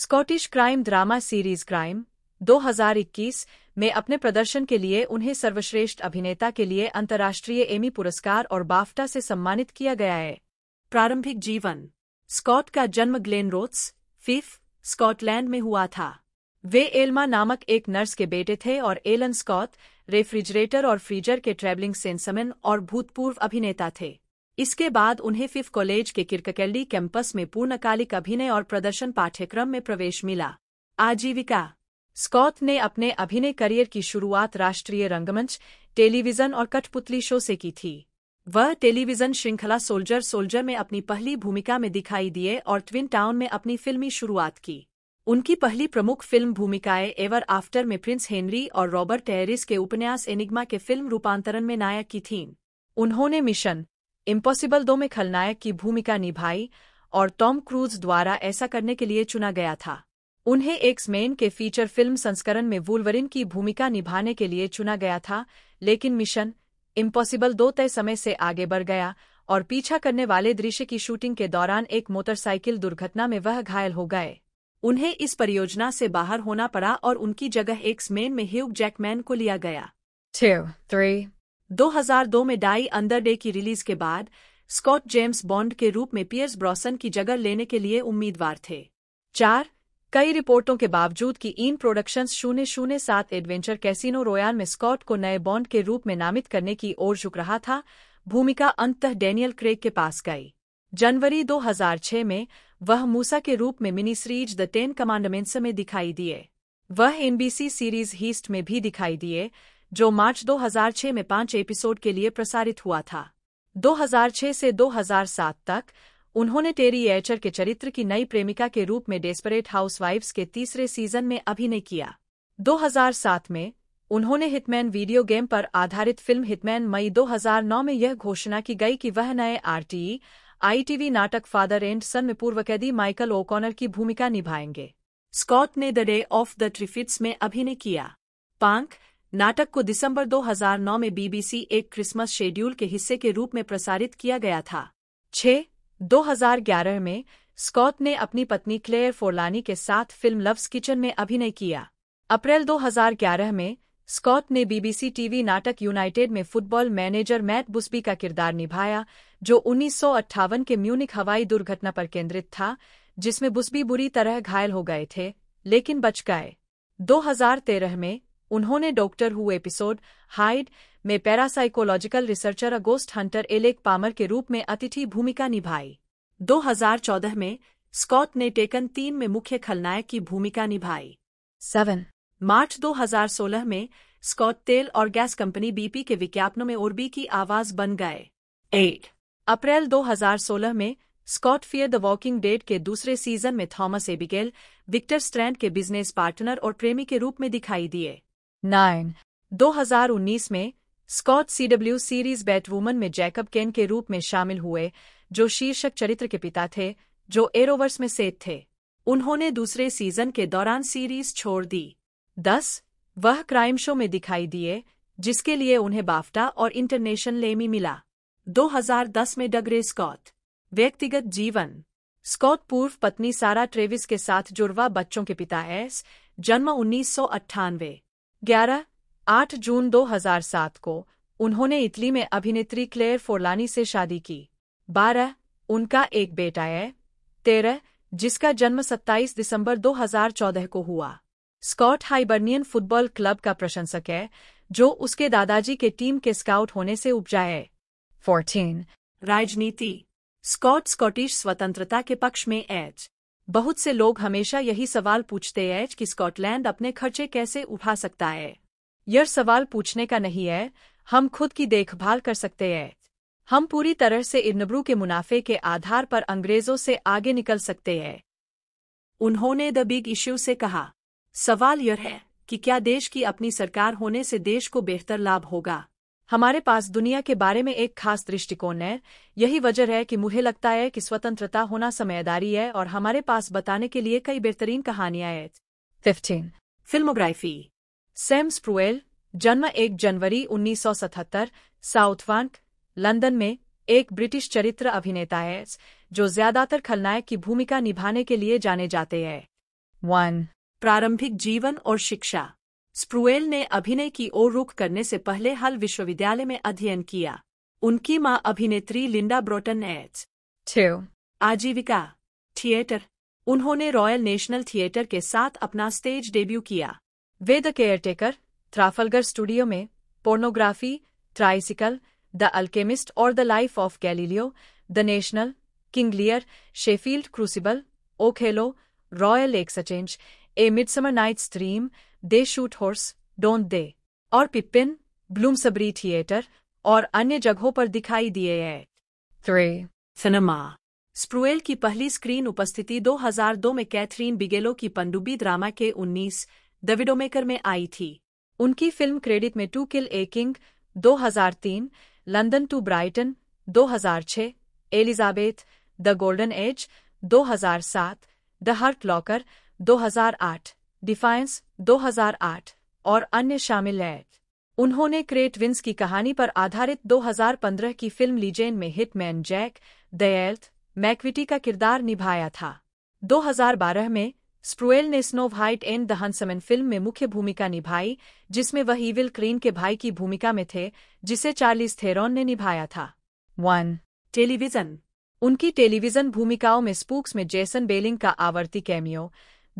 Scottish crime drama series crime 2021 में अपने प्रदर्शन के लिए उन्हें सर्वश्रेष्ठ अभिनेता के लिए अंतर्राष्ट्रीय एमी पुरस्कार और बाफ्टा से सम्मानित किया गया है प्रारंभिक जीवन स्कॉट का जन्म ग्लेन रोथ्स फिफ स्कॉटलैंड में हुआ था वे एल्मा नामक एक नर्स के बेटे थे और एलन स्कॉट रेफ्रिजरेटर और फ्रीजर के ट्रेवलिंग सेंसमैन और भूतपूर्व अभिनेता थे इसके बाद उन्हें फिफ कॉलेज के किरककैली कैंपस में पूर्णकालिक अभिनय और प्रदर्शन पाठ्यक्रम में प्रवेश मिला आजीविका स्कॉट ने अपने अभिनय करियर की शुरुआत राष्ट्रीय रंगमंच टेलीविजन और कठपुतली शो से की थी वह टेलीविजन श्रृंखला सोल्जर सोल्जर में अपनी पहली भूमिका में दिखाई दिए और ट्विन टाउन में अपनी फिल्मी शुरुआत की उनकी पहली प्रमुख फिल्म भूमिकाएं एवर आफ्टर में प्रिंस हेनरी और रॉबर्ट टेरिस के उपन्यास एनिग्मा के फिल्म रूपांतरण में नायक की थीं उन्होंने मिशन इम्पॉसिबल दो में खलनायक की भूमिका निभाई और टॉम क्रूज द्वारा ऐसा करने के लिए चुना गया था उन्हें स्मेन के फीचर फिल्म संस्करण में वुलवरिन की भूमिका निभाने के लिए चुना गया था लेकिन मिशन इम्पॉसिबल दो तय समय से आगे बढ़ गया और पीछा करने वाले दृश्य की शूटिंग के दौरान एक मोटरसाइकिल दुर्घटना में वह घायल हो गए उन्हें इस परियोजना से बाहर होना पड़ा और उनकी जगह स्मेन में ह्यूग जैकमैन को लिया गया 2002 में डाई अंदर डे की रिलीज के बाद स्कॉट जेम्स बॉन्ड के रूप में पियर्स ब्रॉसन की जगह लेने के लिए उम्मीदवार थे चार कई रिपोर्टों के बावजूद कि इन प्रोडक्शंस शून्य शून्य सात एडवेंचर कैसीनो रोयान में स्कॉट को नए बॉन्ड के रूप में नामित करने की ओर झुक रहा था भूमिका अंततः डेनियल क्रेग के पास गई जनवरी 2006 में वह मूसा के रूप में mini series the ten commandments में दिखाई दिए वह एनबीसी सीरीज हीस्ट में भी दिखाई दिए जो मार्च 2006 में पांच एपिसोड के लिए प्रसारित हुआ था 2006 से 2007 तक उन्होंने टेरी एचर के चरित्र की नई प्रेमिका के रूप में डेस्परेट हाउसवाइफ्स के तीसरे सीजन में अभिनय किया 2007 में उन्होंने हिटमैन वीडियो गेम पर आधारित फिल्म हिटमैन मई 2009 में यह घोषणा की गई कि वह नए आरटीई आईटीवी नाटक फादर एंड सन में पूर्व कैदी माइकल ओकॉनर की भूमिका निभाएंगे स्कॉट ने the day of the triffids में अभिनय किया पांक नाटक को दिसंबर 2009 में बीबीसी एक क्रिसमस शेड्यूल के हिस्से के रूप में प्रसारित किया गया था छः 2011 में स्कॉट ने अपनी पत्नी क्लेयर फोरलानी के साथ फिल्म लव्स किचन में अभिनय किया अप्रैल 2011 में स्कॉट ने बीबीसी टीवी नाटक यूनाइटेड में फुटबॉल मैनेजर मैट बुस्बी का किरदार निभाया जो उन्नीस के म्यूनिक हवाई दुर्घटना पर केंद्रित था जिसमें बुस्बी बुरी तरह घायल हो गए थे लेकिन बच गए 2013 में उन्होंने डॉक्टर हु एपिसोड हाइड में parapsychological researcher a ghost hunter Alec Palmer के रूप में अतिथि भूमिका निभाई 2014 में स्कॉट ने टेकन तीन में मुख्य खलनायक की भूमिका निभाई सेवन मार्च 2016 में स्कॉट तेल और गैस कंपनी बीपी के विज्ञापनों में ओरबी की आवाज बन गए एट अप्रैल 2016 में Scott fear the walking dead के दूसरे सीजन में थॉमस एबिगेल विक्टर स्ट्रैंड के बिजनेस पार्टनर और प्रेमी के रूप में दिखाई दिए नाइन 2019 में स्कॉट सीडब्ल्यू सीरीज बैटवुमन में जैकब केन के रूप में शामिल हुए जो शीर्षक चरित्र के पिता थे जो एरोवर्स में सेठ थे उन्होंने दूसरे सीजन के दौरान सीरीज छोड़ दी दस वह क्राइम शो में दिखाई दिए जिसके लिए उन्हें बाफ्टा और इंटरनेशनल लेमी मिला 2010 में डगरे स्कॉट व्यक्तिगत जीवन स्कॉट पूर्व पत्नी सारा ट्रेविस के साथ जुड़वा बच्चों के पिता एस जन्म उन्नीस ग्यारह आठ जून 2007 को उन्होंने इटली में अभिनेत्री क्लेयर फोरलानी से शादी की बारह उनका एक बेटा है तेरह जिसका जन्म 27 दिसंबर 2014 को हुआ स्कॉट हाइबर्नियन फुटबॉल क्लब का प्रशंसक है जो उसके दादाजी के टीम के स्काउट होने से उपजा है फोर्टीन राजनीति स्कॉट स्कॉटिश स्वतंत्रता के पक्ष में एच बहुत से लोग हमेशा यही सवाल पूछते हैं कि स्कॉटलैंड अपने खर्चे कैसे उठा सकता है यह सवाल पूछने का नहीं है हम खुद की देखभाल कर सकते हैं हम पूरी तरह से इनब्रू के मुनाफे के आधार पर अंग्रेजों से आगे निकल सकते हैं उन्होंने द बिग इश्यू से कहा सवाल यह है कि क्या देश की अपनी सरकार होने से देश को बेहतर लाभ होगा हमारे पास दुनिया के बारे में एक खास दृष्टिकोण है यही वजह है कि मुझे लगता है कि स्वतंत्रता होना समयदारी है और हमारे पास बताने के लिए कई बेहतरीन कहानियां हैं फिफ्टीन फिल्मोग्राफी सैम स्प्रुएल जन्म एक जनवरी 1977 साउथवांक लंदन में एक ब्रिटिश चरित्र अभिनेता है जो ज्यादातर खलनायक की भूमिका निभाने के लिए जाने जाते हैं वन प्रारंभिक जीवन और शिक्षा स्प्रुएल ने अभिनय की ओर रुख करने से पहले हल विश्वविद्यालय में अध्ययन किया उनकी मां अभिनेत्री लिंडा ब्रोटन एच आजीविका थिएटर उन्होंने रॉयल नेशनल थिएटर के साथ अपना स्टेज डेब्यू किया वे द केयरटेकर ट्राफलगर स्टूडियो में पोर्नोग्राफी ट्राइसिकल द अल्केमिस्ट और the life of Galileo the National King Lear Sheffield Crucible Othello Royal Exchange a midsummer night's dream they shoot horses don't they और Pippin ब्लूमसबरी theatre और अन्य जगहों पर दिखाई दिए हैं थ्री सिनेमा स्प्रुएल की पहली स्क्रीन उपस्थिति 2002 में कैथरीन बिगेलो की पंडुबी ड्रामा के 19 दविडोमेकर में आई थी उनकी फिल्म क्रेडिट में to kill a king 2003, London to Brighton 2006, Elizabeth the golden age 2007, the hurt locker 2008 defiance 2008 और अन्य शामिल हैं उन्होंने क्रेट विंस की कहानी पर आधारित 2015 की फिल्म लीजेन में हिटमैन जैक दयल्थ मैकविटी का किरदार निभाया था 2012 में स्प्रुएल ने snow white and the huntsman film में मुख्य भूमिका निभाई जिसमें वह ईविल क्रीन के भाई की भूमिका में थे जिसे चार्लिस थेरॉन ने निभाया था वन टेलीविजन उनकी टेलीविजन भूमिकाओं में स्पूक्स में जेसन बेलिंग का आवर्ती कैमियो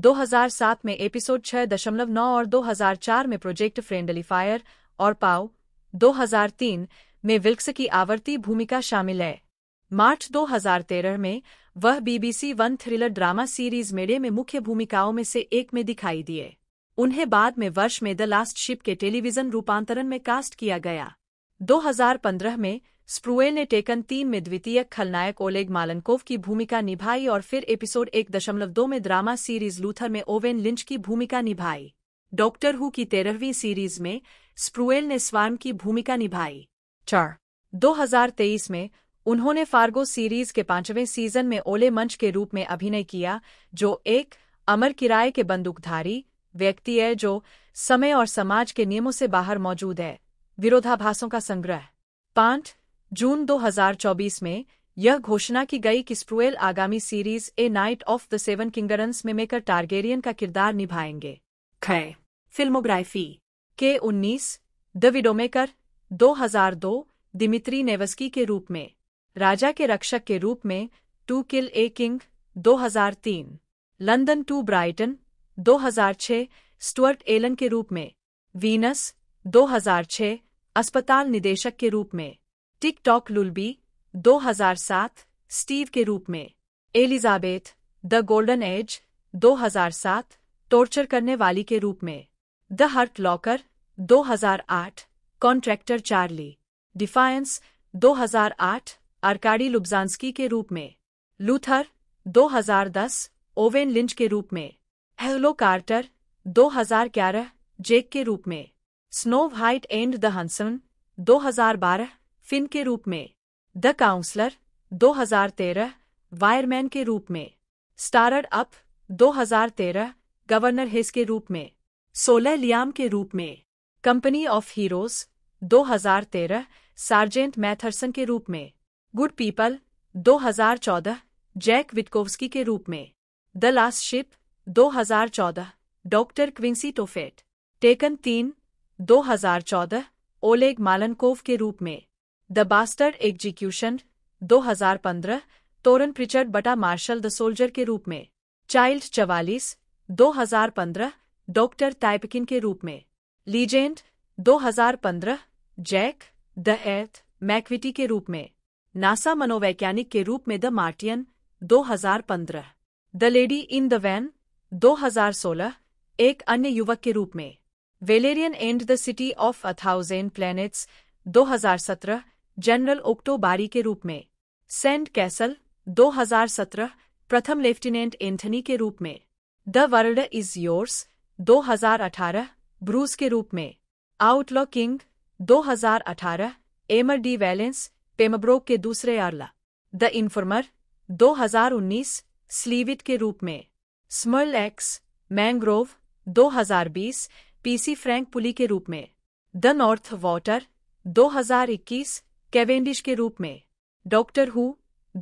2007 में एपिसोड 6.9 और 2004 में प्रोजेक्ट फ्रेंडली फायर और पाओ 2003 में विल्क्स की आवर्ती भूमिका शामिल है मार्च 2013 में वह BBC one thriller drama series mayday में मुख्य भूमिकाओं में से एक में दिखाई दिए उन्हें बाद में वर्ष में द लास्ट शिप के टेलीविजन रूपांतरण में कास्ट किया गया 2015 में स्प्रुएल ने टेकन तीन में द्वितीय खलनायक ओलेग मालनकोव की भूमिका निभाई और फिर एपिसोड एक दशमलव दो में ड्रामा सीरीज लूथर में ओवेन लिंच की भूमिका निभाई डॉक्टर हु की तेरहवीं सीरीज में स्प्रुएल ने स्वार्म की भूमिका निभाई चार 2023 में उन्होंने फार्गो सीरीज के पांचवें सीजन में ओले मंच के रूप में अभिनय किया जो एक अमर किराए के बंदूकधारी व्यक्ति है जो समय और समाज के नियमों से बाहर मौजूद है विरोधाभासों का संग्रह पांच जून 2024 में यह घोषणा की गई कि स्प्रुएल आगामी series a knight of the seven kingdoms में मेकर टारगेरियन का किरदार निभाएंगे खै फिल्मोग्राफी के उन्नीस द विडोमेकर 2002 दिमित्री नेवस्की के रूप में राजा के रक्षक के रूप में to kill a king 2003 London to Brighton 2006 Stuart Allen के रूप में वीनस 2006 अस्पताल निदेशक के रूप में टिकटॉक लुलबी 2007 स्टीव के रूप में Elizabeth the golden age 2007 torture करने वाली के रूप में the hurt locker 2008 contractor Charlie defiance 2008 Arkady Lubjansky के रूप में लूथर 2010 ओवेन लिंच के रूप में हेलो कार्टर 2011 जेक के रूप में snow white and the huntsman 2012 Finn के रूप में द काउंसलर 2013 वायरमैन के रूप में स्टारड अप 2013 गवर्नर हिस के रूप में सोलह लियाम के रूप में company of heroes 2013 sergeant Matherson के रूप में गुड पीपल 2014 जैक विटकोवस्की के रूप में the last ship 2014 doctor Quincy Tophet taken तीन 2014 ओलेग मालनकोव के रूप में द बास्टर्ड एग्जीक्यूशन 2015 तोरन प्रिचर्ड बटा मार्शल द सोल्जर के रूप में चाइल्ड चवालीस 2015 डॉक्टर टाइपकिन के रूप में legend 2015 Jack the hat McVitie के रूप में नासा मनोवैज्ञानिक के रूप में the martian 2015 the lady in the van 2016 एक अन्य युवक के रूप में Valerian and the city of a thousand planets 2017 general Okto Bar के रूप में सेंट कैसल 2017 प्रथम लेफ्टिनेंट एंथनी के रूप में the world is yours 2018 Bruce के रूप में outlaw king 2018 Aymer de Valence Pembroke के दूसरे आर्ला द इन्फॉर्मर 2019 स्लीविट के रूप में small axe mangrove 2020 PC Frank Pulley के रूप में द नॉर्थ वॉटर 2021 कैवेंडिश के रूप में डॉक्टर हु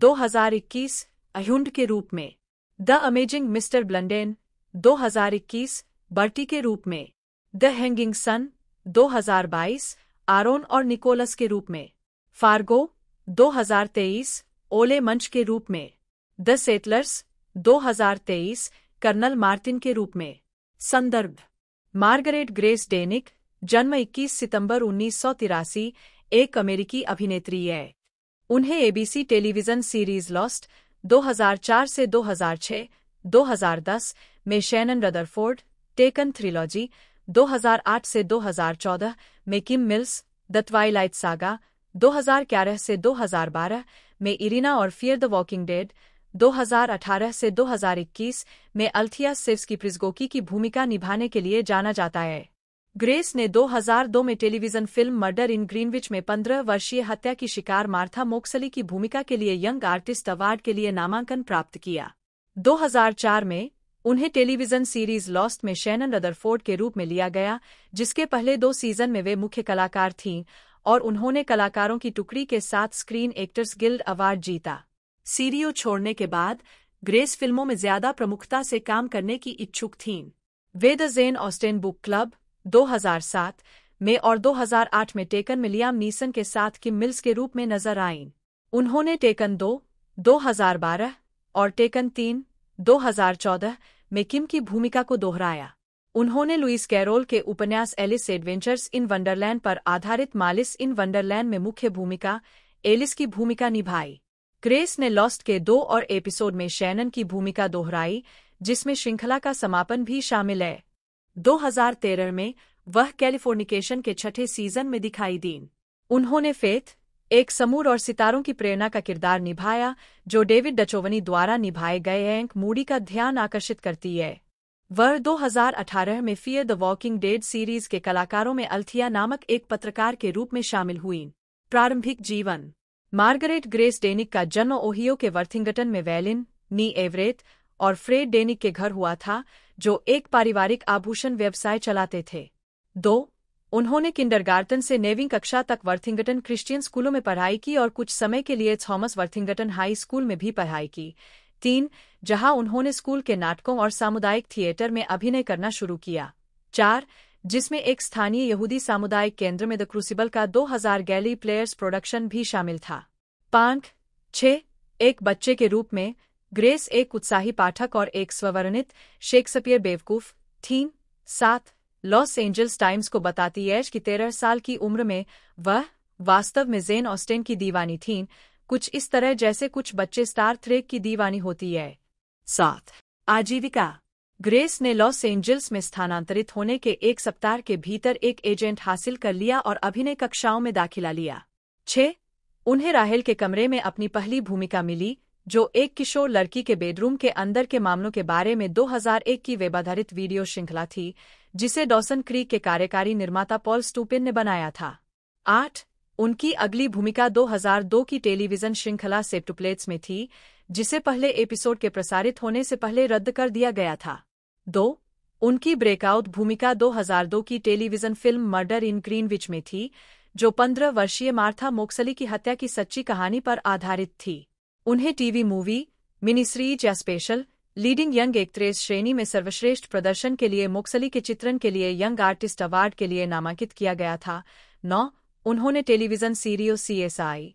2021 अह्युंड के रूप में the amazing mister Blunden 2021 Bertie के रूप में द हैंगिंग सन 2022 आरोन और निकोलस के रूप में फार्गो 2023 ओले मंच के रूप में द सेटलर्स 2023 कर्नल मार्टिन के रूप में संदर्भ मार्गरेट ग्रेस डेनिक जन्म 21 सितंबर उन्नीस एक अमेरिकी अभिनेत्री है उन्हें एबीसी टेलीविजन सीरीज लॉस्ट 2004 से 2006, 2010 में शैनन रदरफोर्ड टेकन थ्रिलॉजी 2008 से 2014 में Kim Mills the twilight saga 2011 से 2012 में इरिना और फियर द वॉकिंग डेड 2018 से 2021 में अल्थिया सिवस की प्रिजगोकी की भूमिका निभाने के लिए जाना जाता है ग्रेस ने 2002 में television film murder in Greenwich में 15 वर्षीय हत्या की शिकार मार्था मोक्सली की भूमिका के लिए यंग आर्टिस्ट अवार्ड के लिए नामांकन प्राप्त किया 2004 में उन्हें टेलीविजन सीरीज लॉस्ट में शैनन रदरफोर्ड के रूप में लिया गया जिसके पहले दो सीजन में वे मुख्य कलाकार थीं और उन्होंने कलाकारों की टुकड़ी के साथ स्क्रीन एक्टर्स गिल्ड अवार्ड जीता सीरियो छोड़ने के बाद ग्रेस फिल्मों में ज्यादा प्रमुखता से काम करने की इच्छुक थीं वे the Jane Austen book club 2007 में और 2008 में टेकन में लियाम नीसन के साथ किम मिल्स के रूप में नजर आईं उन्होंने टेकन दो 2012 और टेकन तीन 2014 में किम की भूमिका को दोहराया उन्होंने लुइस कैरोल के उपन्यास एलिस एडवेंचर्स इन वंडरलैंड पर आधारित मालिस इन वंडरलैंड में मुख्य भूमिका एलिस की भूमिका निभाई ग्रेस ने लॉस्ट के दो और एपिसोड में शैनन की भूमिका दोहराई जिसमें श्रृंखला का समापन भी शामिल है 2013 में वह कैलिफोर्निकेशन के छठे सीजन में दिखाई दी उन्होंने फेथ एक समूर और सितारों की प्रेरणा का किरदार निभाया जो डेविड डचोवनी द्वारा निभाए गए एंक मूडी का ध्यान आकर्षित करती है वह 2018 में fear the walking dead series के कलाकारों में अल्थिया नामक एक पत्रकार के रूप में शामिल हुई प्रारंभिक जीवन मार्गरेट ग्रेस डेनिक का जन्म ओहियो के वर्थिंगटन में वैलिन नी एवरेट और फ्रेड डेनिक के घर हुआ था जो एक पारिवारिक आभूषण व्यवसाय चलाते थे दो उन्होंने किंडरगार्टन से नेविंग कक्षा तक वर्थिंगटन क्रिश्चियन स्कूलों में पढ़ाई की और कुछ समय के लिए थॉमस वर्थिंगटन हाई स्कूल में भी पढ़ाई की तीन जहां उन्होंने स्कूल के नाटकों और सामुदायिक थिएटर में अभिनय करना शुरू किया चार जिसमें एक स्थानीय यहूदी सामुदायिक केंद्र में द क्रूसिबल का 2000 गैली प्लेयर्स प्रोडक्शन भी शामिल था पांच छः एक बच्चे के रूप में ग्रेस एक उत्साही पाठक और एक स्ववर्णित शेक्सपियर बेवकूफ थीं साथ लॉस एंजल्स टाइम्स को बताती है कि तेरह साल की उम्र में वह वास्तव में जेन ऑस्टेन की दीवानी थीं कुछ इस तरह जैसे कुछ बच्चे स्टार थ्रेक की दीवानी होती है साथ आजीविका ग्रेस ने लॉस एंजल्स में स्थानांतरित होने के एक सप्ताह के भीतर एक एजेंट हासिल कर लिया और अभिनय कक्षाओं में दाखिला लिया छह उन्हें राहेल के कमरे में अपनी पहली भूमिका मिली जो एक किशोर लड़की के बेडरूम के अंदर के मामलों के बारे में 2001 की वेबाधारित वीडियो श्रृंखला थी जिसे डॉसन क्रीक के कार्यकारी निर्माता पॉल स्टूपिन ने बनाया था आठ उनकी अगली भूमिका 2002 की टेलीविजन श्रृंखला सेप्टुप्लेट्स में थी जिसे पहले एपिसोड के प्रसारित होने से पहले रद्द कर दिया गया था दो उनकी ब्रेकआउट भूमिका 2002 की television film murder in Greenwich में थी जो पन्द्रह वर्षीय मार्था मोक्सली की हत्या की सच्ची कहानी पर आधारित थी उन्हें टीवी मूवी मिनी सीरीज या स्पेशल लीडिंग यंग एक्ट्रेस श्रेणी में सर्वश्रेष्ठ प्रदर्शन के लिए मुक्सली के चित्रण के लिए यंग आर्टिस्ट अवार्ड के लिए नामांकित किया गया था नौ उन्होंने टेलीविजन सीरियो CSI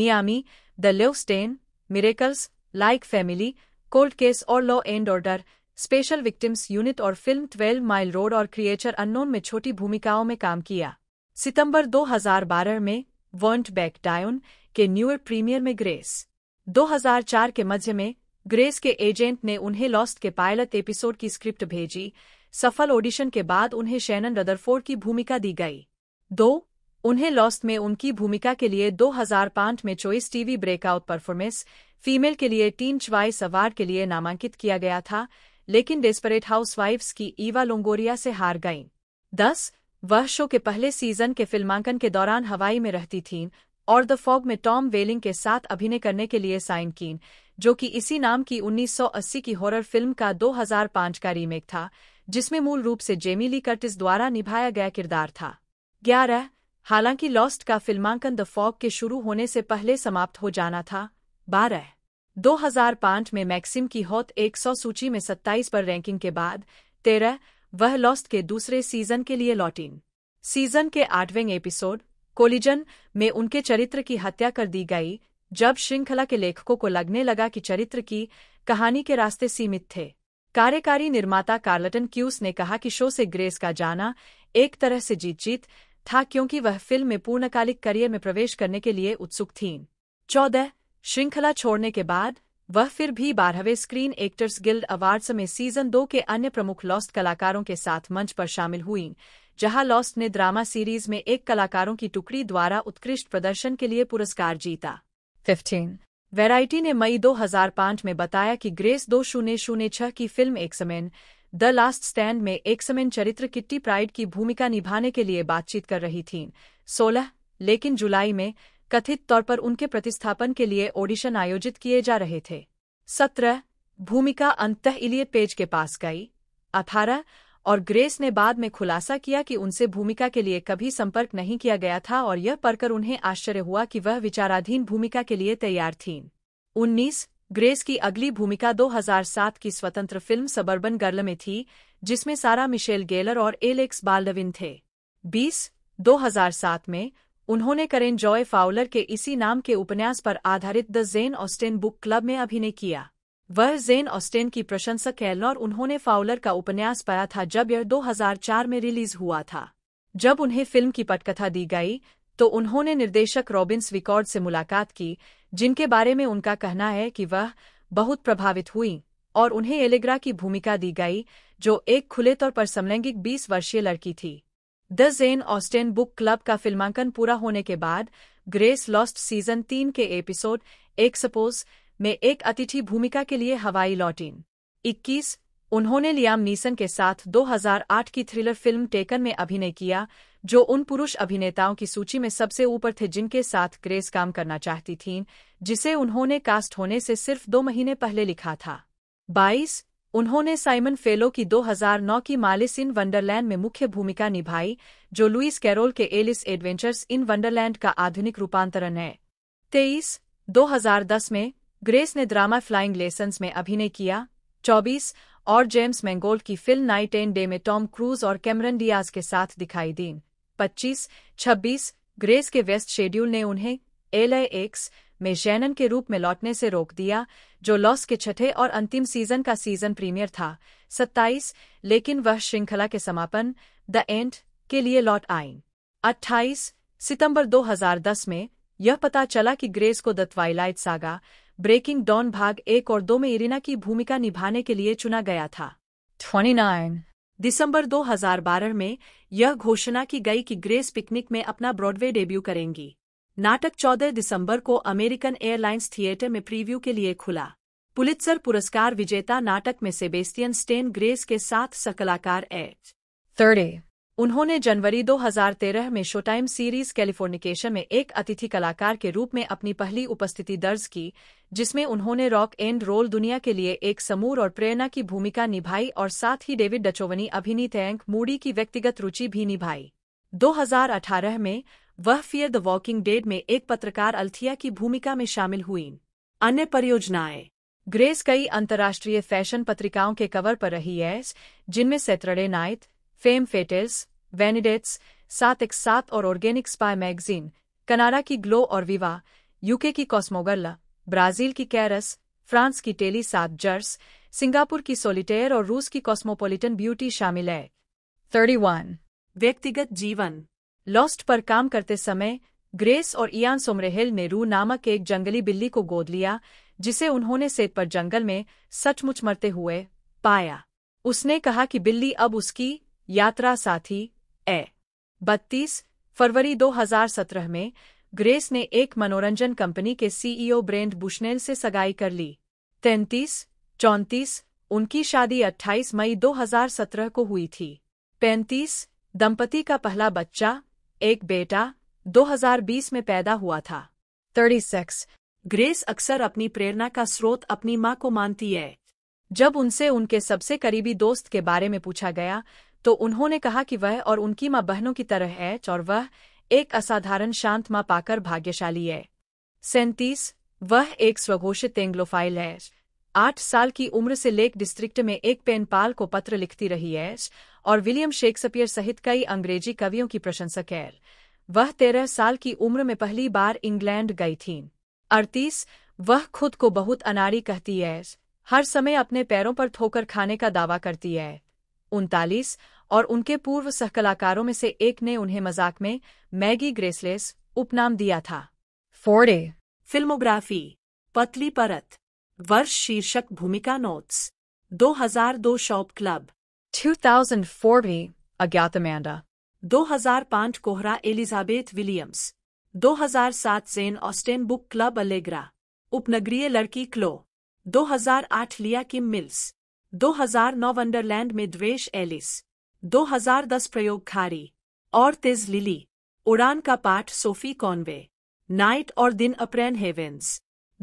Miami the division miracles like family cold case और law and order special victims unit और फिल्म ट्वेल्व माइल रोड और क्रिएचर अननोन में छोटी भूमिकाओं में काम किया सितंबर 2012 में वर्ट बैक डायन के न्यूयर प्रीमियर में ग्रेस 2004 के मध्य में ग्रेस के एजेंट ने उन्हें लॉस्ट के पायलट एपिसोड की स्क्रिप्ट भेजी सफल ऑडिशन के बाद उन्हें शैनन रदरफोर्ड की भूमिका दी गई दो उन्हें लॉस्ट में उनकी भूमिका के लिए 2005 में choice TV breakout performance female के लिए टीन च्वाइस अवार्ड के लिए नामांकित किया गया था लेकिन डेस्परेट हाउसवाइफ्स की ईवा लोंगोरिया से हार गईं दस वह शो के पहले सीजन के फिल्मांकन के दौरान हवाई में रहती थीं और द फॉग में टॉम वेलिंग के साथ अभिनय करने के लिए साइन कीन जो कि इसी नाम की 1980 की हॉरर फिल्म का 2005 का रीमेक था जिसमें मूल रूप से जेमी ली कर्टिस द्वारा निभाया गया किरदार था ग्यारह हालांकि लॉस्ट का फिल्मांकन द फॉग के शुरू होने से पहले समाप्त हो जाना था बारह 2005 में मैक्सिम की हौत 100 सूची में 27 पर रैंकिंग के बाद तेरह वह लॉस्ट के दूसरे सीजन के लिए लॉटिन सीजन के आठवें एपिसोड कोलिजन में उनके चरित्र की हत्या कर दी गई जब श्रृंखला के लेखकों को लगने लगा कि चरित्र की कहानी के रास्ते सीमित थे कार्यकारी निर्माता कार्लटन क्यूस ने कहा कि शो से ग्रेस का जाना एक तरह से जीत जीत था क्योंकि वह फिल्म में पूर्णकालिक करियर में प्रवेश करने के लिए उत्सुक थीं चौदह श्रृंखला छोड़ने के बाद वह फिर भी बारहवें स्क्रीन एक्टर्स गिल्ड अवार्ड्स में सीजन दो के अन्य प्रमुख लॉस्ट कलाकारों के साथ मंच पर शामिल हुई जहां लॉस्ट ने ड्रामा सीरीज में एक कलाकारों की टुकड़ी द्वारा उत्कृष्ट प्रदर्शन के लिए पुरस्कार जीता 15. वेराइटी ने मई 2005 में बताया कि ग्रेस दो शून्य शून्य छह की film X समेन the last stand में एक समेन चरित्र किट्टी प्राइड की भूमिका निभाने के लिए बातचीत कर रही थीं सोलह लेकिन जुलाई में कथित तौर पर उनके प्रतिस्थापन के लिए ऑडिशन आयोजित किए जा रहे थे सत्रह भूमिका अंत इलियट पेज के पास गई अठारह और ग्रेस ने बाद में खुलासा किया कि उनसे भूमिका के लिए कभी संपर्क नहीं किया गया था और यह पढ़कर उन्हें आश्चर्य हुआ कि वह विचाराधीन भूमिका के लिए तैयार थीं उन्नीस ग्रेस की अगली भूमिका 2007 की स्वतंत्र फिल्म सबर्बन गर्ल में थी जिसमें सारा मिशेल गेलर और एलेक्स बाल्डविन थे 20 2007 में उन्होंने करेन जॉय फाउलर के इसी नाम के उपन्यास पर आधारित the Jane Austen book club में अभिनय किया वह जेन ऑस्टेन की प्रशंसक हैं और उन्होंने फाउलर का उपन्यास पाया था जब यह 2004 में रिलीज हुआ था जब उन्हें फिल्म की पटकथा दी गई तो उन्होंने निर्देशक रॉबिन्स विकॉर्ड से मुलाकात की जिनके बारे में उनका कहना है कि वह बहुत प्रभावित हुई और उन्हें एलेग्रा की भूमिका दी गई जो एक खुले तौर पर समलैंगिक बीस वर्षीय लड़की थी the Jane Austen book club का फिल्मांकन पूरा होने के बाद ग्रेस लॉस्ट सीजन तीन के एपिसोड एक सपोज में एक अतिथि भूमिका के लिए हवाई लौटीन 21 उन्होंने लियाम नीसन के साथ 2008 की थ्रिलर फिल्म टेकन में अभिनय किया जो उन पुरुष अभिनेताओं की सूची में सबसे ऊपर थे जिनके साथ ग्रेस काम करना चाहती थीं, जिसे उन्होंने कास्ट होने से सिर्फ दो महीने पहले लिखा था 22 उन्होंने साइमन फेलो की 2009 की मालिस इन वंडरलैंड में मुख्य भूमिका निभाई जो लुइस कैरोल के एलिस एडवेंचर्स इन वंडरलैंड का आधुनिक रूपांतरण है तेईस 2010 में ग्रेस ने ड्रामा फ्लाइंग लेसन्स में अभिनय किया 24 और जेम्स मैंगोल्ड की फिल्म नाइट एंड डे में टॉम क्रूज और कैमरन डियाज के साथ दिखाई दी 25 26 ग्रेस के वेस्ट शेड्यूल ने उन्हें एल एक्स में जैनन के रूप में लौटने से रोक दिया जो लॉस के छठे और अंतिम सीजन का सीजन प्रीमियर था 27 लेकिन वह श्रृंखला के समापन द एंड के लिए लौट आई 28 सितंबर 2010 में यह पता चला कि ग्रेस को the twilight saga breaking dawn भाग एक और दो में इरिना की भूमिका निभाने के लिए चुना गया था 29 दिसंबर 2012 में यह घोषणा की गई कि ग्रेस पिकनिक में अपना ब्रॉडवे डेब्यू करेंगी नाटक 14 दिसंबर को अमेरिकन एयरलाइंस थिएटर में प्रीव्यू के लिए खुला पुलित्सर पुरस्कार विजेता नाटक में सेबेस्टियन स्टेन ग्रेस के साथ सकलाकार एच थर्डे उन्होंने जनवरी 2013 में शोटाइम सीरीज कैलिफोर्निकेशन में एक अतिथि कलाकार के रूप में अपनी पहली उपस्थिति दर्ज की जिसमें उन्होंने रॉक एंड रोल दुनिया के लिए एक समूर और प्रेरणा की भूमिका निभाई और साथ ही डेविड डचोवनी अभिनीत एंक मूडी की व्यक्तिगत रुचि भी निभाई 2018 में वह फियर द वॉकिंग डेड में एक पत्रकार अल्थिया की भूमिका में शामिल हुई अन्य परियोजनाएं ग्रेस कई अंतर्राष्ट्रीय फैशन पत्रिकाओं के कवर पर रही है जिनमें Saturday night femme fatales Vanidades सात एक सात और ऑर्गेनिक स्पाई मैगजीन कनाडा की ग्लो और विवा यूके की कॉस्मोगर्ला ब्राजील की कैरस फ्रांस की टेली सात जर्स सिंगापुर की सोलिटेयर और रूस की कॉस्मोपोलिटन ब्यूटी शामिल है थर्टी वन व्यक्तिगत जीवन लॉस्ट पर काम करते समय ग्रेस और इयान सोमरेहिल ने रू नामक एक जंगली बिल्ली को गोद लिया जिसे उन्होंने सेत पर जंगल में सचमुच मरते हुए पाया उसने कहा कि बिल्ली अब उसकी यात्रा साथी ए बत्तीस फरवरी 2017 में ग्रेस ने एक मनोरंजन कंपनी के सीईओ ब्रेंड बुशनेल से सगाई कर ली तैतीस चौंतीस उनकी शादी 28 मई 2017 को हुई थी पैंतीस दंपति का पहला बच्चा एक बेटा 2020 में पैदा हुआ था थर्टी सेक्स ग्रेस अक्सर अपनी प्रेरणा का स्रोत अपनी मां को मानती है जब उनसे उनके सबसे करीबी दोस्त के बारे में पूछा गया तो उन्होंने कहा कि वह और उनकी माँ बहनों की तरह है और वह एक असाधारण शांत माँ पाकर भाग्यशाली है सैंतीस वह एक स्वघोषित एंग्लोफाइल है आठ साल की उम्र से लेक डिस्ट्रिक्ट में एक पेनपाल को पत्र लिखती रही है और विलियम शेक्सपियर सहित कई अंग्रेजी कवियों की प्रशंसक है वह तेरह साल की उम्र में पहली बार इंग्लैंड गई थीं अड़तीस वह खुद को बहुत अनाड़ी कहती है हर समय अपने पैरों पर ठोकर खाने का दावा करती है उनतालीस और उनके पूर्व सहकलाकारों में से एक ने उन्हें मजाक में मैगी ग्रेसलेस उपनाम दिया था फोर्डे फिल्मोग्राफी पतली परत वर्ष शीर्षक भूमिका notes 2002 shop club two thousand four भी अज्ञात दो हजार पांच कोहरा एलिजाबेथ विलियम्स 2007 सेन ऑस्टेन बुक क्लब अलेग्रा उपनगरीय लड़की क्लो 2008 लिया किम मिल्स 2009 वंडरलैंड में द्वेश एलिस 2010 प्रयोग खारी और तेज लिली उड़ान का पाठ सोफी कॉनवे नाइट और दिन अप्रैन हेवेंस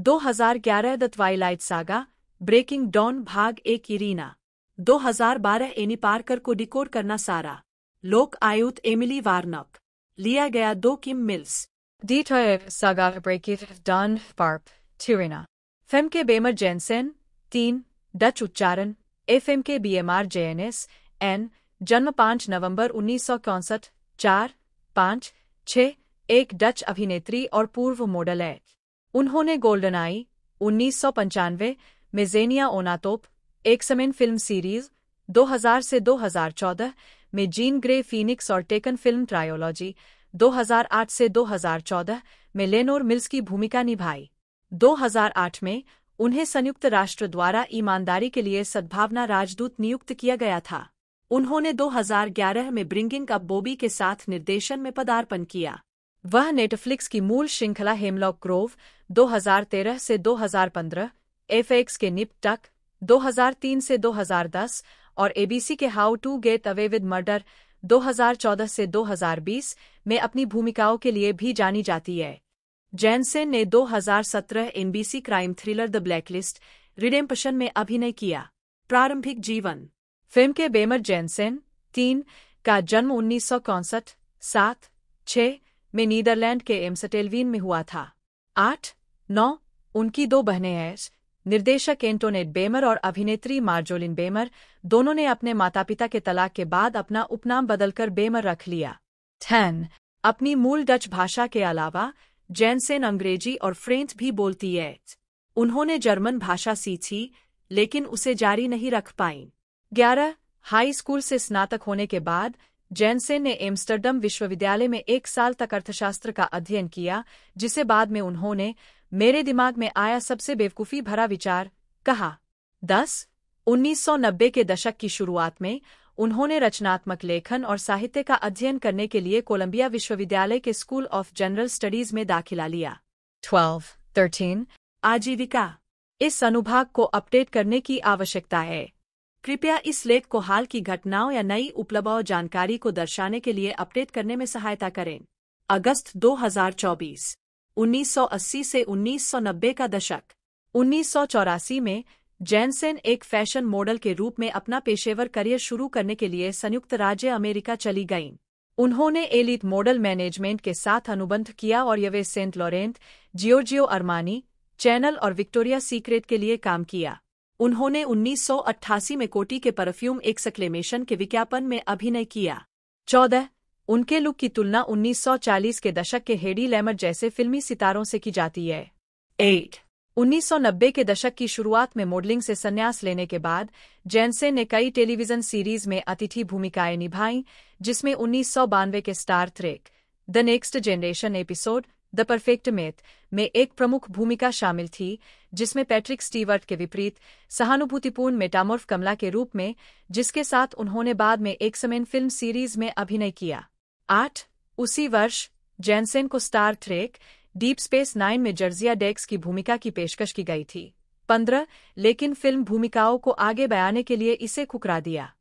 2011 the twilight saga breaking dawn भाग एक इरीना 2012 एनी पार्कर को डिकोड करना सारा लोक आयुत एमिली वार्नक लिया गया दो Kim Mills Dieter breaking dawn पार्प थ्यूरिना Tirina. के बेमर Jensen, तीन डच उच्चारण F M K B M R J N S N जन्म पांच नवंबर उन्नीस सौ चौसठ चार पांच छ एक डच अभिनेत्री और पूर्व मॉडल है उन्होंने गोल्डन आई उन्नीस सौ पंचानवे मेजेनिया ओनातोप एक समेन फिल्म सीरीज 2000 से 2014 में जीन ग्रे फीनिक्स और टेकन फिल्म ट्रायोलॉजी 2008 से 2014 में लेनोर मिल्स की भूमिका निभाई 2008 में उन्हें संयुक्त राष्ट्र द्वारा ईमानदारी के लिए सद्भावना राजदूत नियुक्त किया गया था उन्होंने 2011 में ब्रिंगिंग अप बोबी के साथ निर्देशन में पदार्पण किया वह नेटफ्लिक्स की मूल श्रृंखला हेमलॉक ग्रोव 2013 से 2015, एफएक्स के निप टक 2003 से 2010 और एबीसी के how to get away with murder 2014 से 2020 में अपनी भूमिकाओं के लिए भी जानी जाती है जैनसेन ने 2017 NBC crime thriller the blacklist redemption में अभिनय किया प्रारंभिक जीवन फिल्म के बेमर जैनसेन तीन का जन्म उन्नीस सौ कौसठ सात छ में नीदरलैंड के एम्सटेलवीन में हुआ था आठ नौ उनकी दो बहनें हैं निर्देशक एंटोनेट बेमर और अभिनेत्री मार्जोलिन बेमर दोनों ने अपने माता पिता के तलाक के बाद अपना उपनाम बदलकर बेमर रख लिया ठन अपनी मूल डच भाषा के अलावा जैनसेन अंग्रेजी और फ्रेंच भी बोलती है उन्होंने जर्मन भाषा सीखी लेकिन उसे जारी नहीं रख पाई ग्यारह हाई स्कूल से स्नातक होने के बाद जैनसेन ने एम्स्टर्डम विश्वविद्यालय में एक साल तक अर्थशास्त्र का अध्ययन किया जिसे बाद में उन्होंने मेरे दिमाग में आया सबसे बेवकूफ़ी भरा विचार कहा दस उन्नीस के दशक की शुरुआत में उन्होंने रचनात्मक लेखन और साहित्य का अध्ययन करने के लिए कोलंबिया विश्वविद्यालय के स्कूल ऑफ जनरल स्टडीज में दाखिला लिया ट्वेल्व थर्टीन आजीविका इस अनुभाग को अपडेट करने की आवश्यकता है कृपया इस लेख को हाल की घटनाओं या नई उपलब्ध जानकारी को दर्शाने के लिए अपडेट करने में सहायता करें अगस्त 2024 1980 से 1990 का दशक उन्नीस में जैनसेन एक फैशन मॉडल के रूप में अपना पेशेवर करियर शुरू करने के लिए संयुक्त राज्य अमेरिका चली गईं उन्होंने एलिट मॉडल मैनेजमेंट के साथ अनुबंध किया और यवे सेंट लॉरेंट जियोजियो अरमानी चैनल और विक्टोरिया सीक्रेट के लिए काम किया उन्होंने 1988 में कोटी के परफ्यूम एक सक्लेमेशन के विज्ञापन में अभिनय किया चौदह उनके लुक की तुलना 1940 के दशक के हेडी लैमर जैसे फिल्मी सितारों से की जाती है एट 1990 के दशक की शुरुआत में मॉडलिंग से संन्यास लेने के बाद जैनसे ने कई टेलीविजन सीरीज में अतिथि भूमिकाएं निभाई जिसमें उन्नीस के star trek the next generation episode the perfect mate में एक प्रमुख भूमिका शामिल थी जिसमें पैट्रिक स्टीवर्ट के विपरीत सहानुभूतिपूर्ण मेटामोर्फ कमला के रूप में जिसके साथ उन्होंने बाद में एक समेन फिल्म सीरीज में अभिनय किया आठ उसी वर्ष जैनसेन को star trek deep space nine में जर्जिया डेक्स की भूमिका की पेशकश की गई थी पंद्रह लेकिन फिल्म भूमिकाओं को आगे बयाने के लिए इसे कुकरा दिया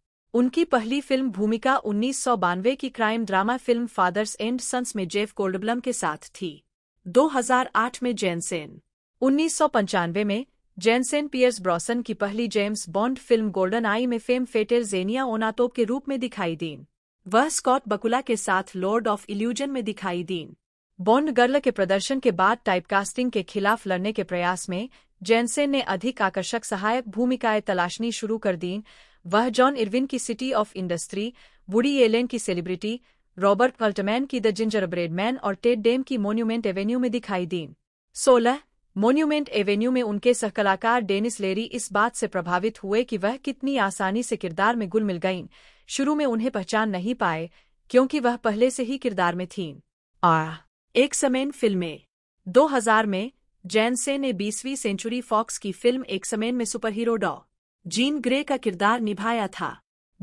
उनकी पहली फिल्म भूमिका उन्नीस की crime drama film fathers and sons में जेफ गोल्डब्लम के साथ थी 2008 में जेनसेन उन्नीस में जेनसेन पियर्स ब्रॉसन की पहली James Bond film goldeneye में फेम फेटर जेनिया ओनातोप के रूप में दिखाई दीन वह स्कॉट बकुला के साथ लॉर्ड ऑफ इल्यूजन में दिखाई दीन बॉन्ड गर्ल के प्रदर्शन के बाद टाइपकास्टिंग के खिलाफ लड़ने के प्रयास में जेनसेन ने अधिक आकर्षक सहायक भूमिकाएं तलाशनी शुरू कर दीं वह जॉन इरविन की city of industry Woody Allen की सेलिब्रिटी रॉबर्ट कल्टमैन की द जिंजर ब्रेडमैन और टेड डेम की मोन्यूमेंट एवेन्यू में दिखाई दीं सोलह मोन्यूमेंट एवेन्यू में उनके सहकलाकार डेनिस लेरी इस बात से प्रभावित हुए कि वह कितनी आसानी से किरदार में गुल मिल गईं शुरू में उन्हें पहचान नहीं पाए क्योंकि वह पहले से ही किरदार में थीं आ एक समेन फिल्में 2000 में जैनसे ने 20वीं सेंचुरी फॉक्स की फिल्म एक समेन में सुपरहीरो डॉ जीन ग्रे का किरदार निभाया था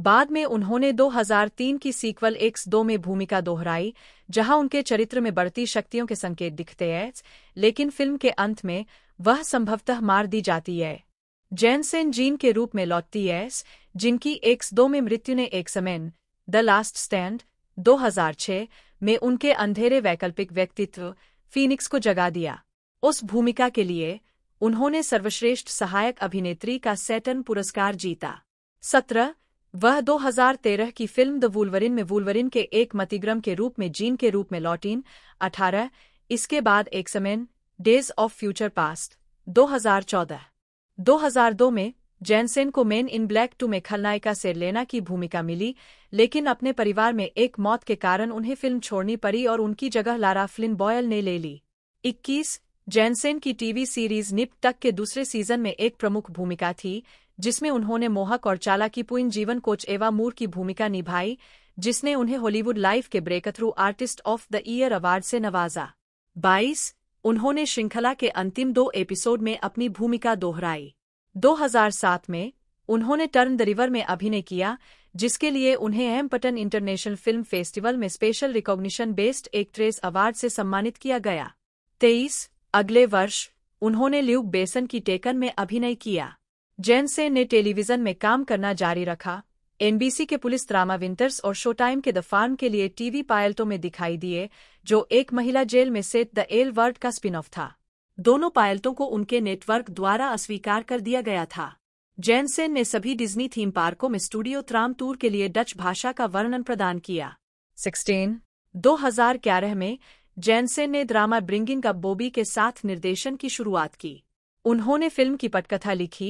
बाद में उन्होंने 2003 की सीक्वल एक्स दो में भूमिका दोहराई जहां उनके चरित्र में बढ़ती शक्तियों के संकेत दिखते हैं लेकिन फिल्म के अंत में वह संभवतः मार दी जाती है जैनसेन जीन के रूप में लौटती है जिनकी एक्स दो में मृत्यु ने एक समेन द लास्ट स्टैंड 2006 में उनके अंधेरे वैकल्पिक व्यक्तित्व फीनिक्स को जगा दिया उस भूमिका के लिए उन्होंने सर्वश्रेष्ठ सहायक अभिनेत्री का सैटन पुरस्कार जीता सत्रह वह 2013 की फिल्म द वुलवरिन में वुलवरिन के एक मतिग्रम के रूप में जीन के रूप में लौटीन अठारह इसके बाद X Men days of future past 2014 2002 में जैनसेन को मेन इन ब्लैक टू में खलनायिका सेरलेना की भूमिका मिली लेकिन अपने परिवार में एक मौत के कारण उन्हें फिल्म छोड़नी पड़ी और उनकी जगह लारा फ्लिन बॉयल ने ले ली 21 जैनसेन की टीवी सीरीज निप तक के दूसरे सीजन में एक प्रमुख भूमिका थी जिसमें उन्होंने मोहक और पुइन जीवन कोच एवा मूर की भूमिका निभाई जिसने उन्हें हॉलीवुड लाइफ के breakthrough artist of the year award से नवाजा 22 उन्होंने श्रृंखला के अंतिम दो एपिसोड में अपनी भूमिका दोहराई 2007 में उन्होंने टर्न द रिवर में अभिनय किया जिसके लिए उन्हें पटन इंटरनेशनल फिल्म फेस्टिवल में special recognition best actress award से सम्मानित किया गया तेईस अगले वर्ष उन्होंने ल्यूक बेसन की टेकन में अभिनय किया जेनसेन ने टेलीविजन में काम करना जारी रखा एनबीसी के पुलिस ड्रामा विंटर्स और शो टाइम के द फार्म के लिए टीवी पायलटों में दिखाई दिए जो एक महिला जेल में सेट द एल वर्ड का स्पिन ऑफ था दोनों पायलटों को उनके नेटवर्क द्वारा अस्वीकार कर दिया गया था जैनसेन ने सभी डिज्नी थीम पार्कों में स्टूडियो त्राम टूर के लिए डच भाषा का वर्णन प्रदान किया 16. 2011 में जैनसेन ने ड्रामा ब्रिंगिंग का बोबी के साथ निर्देशन की शुरुआत की उन्होंने फिल्म की पटकथा लिखी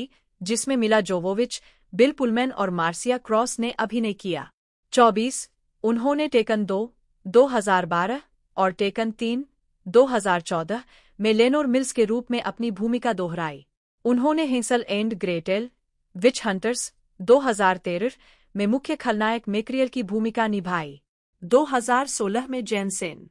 जिसमें मिला जोवोविच बिल पुलमैन और मार्सिया क्रॉस ने अभिनय किया 24. उन्होंने टेकन दो 2012 और टेकन तीन 2014 में लेनोर मिल्स के रूप में अपनी भूमिका दोहराई उन्होंने हिंसल एंड ग्रेटेल विच हंटर्स 2013 में मुख्य खलनायक मेक्रियल की भूमिका निभाई 2016 में जैनसेन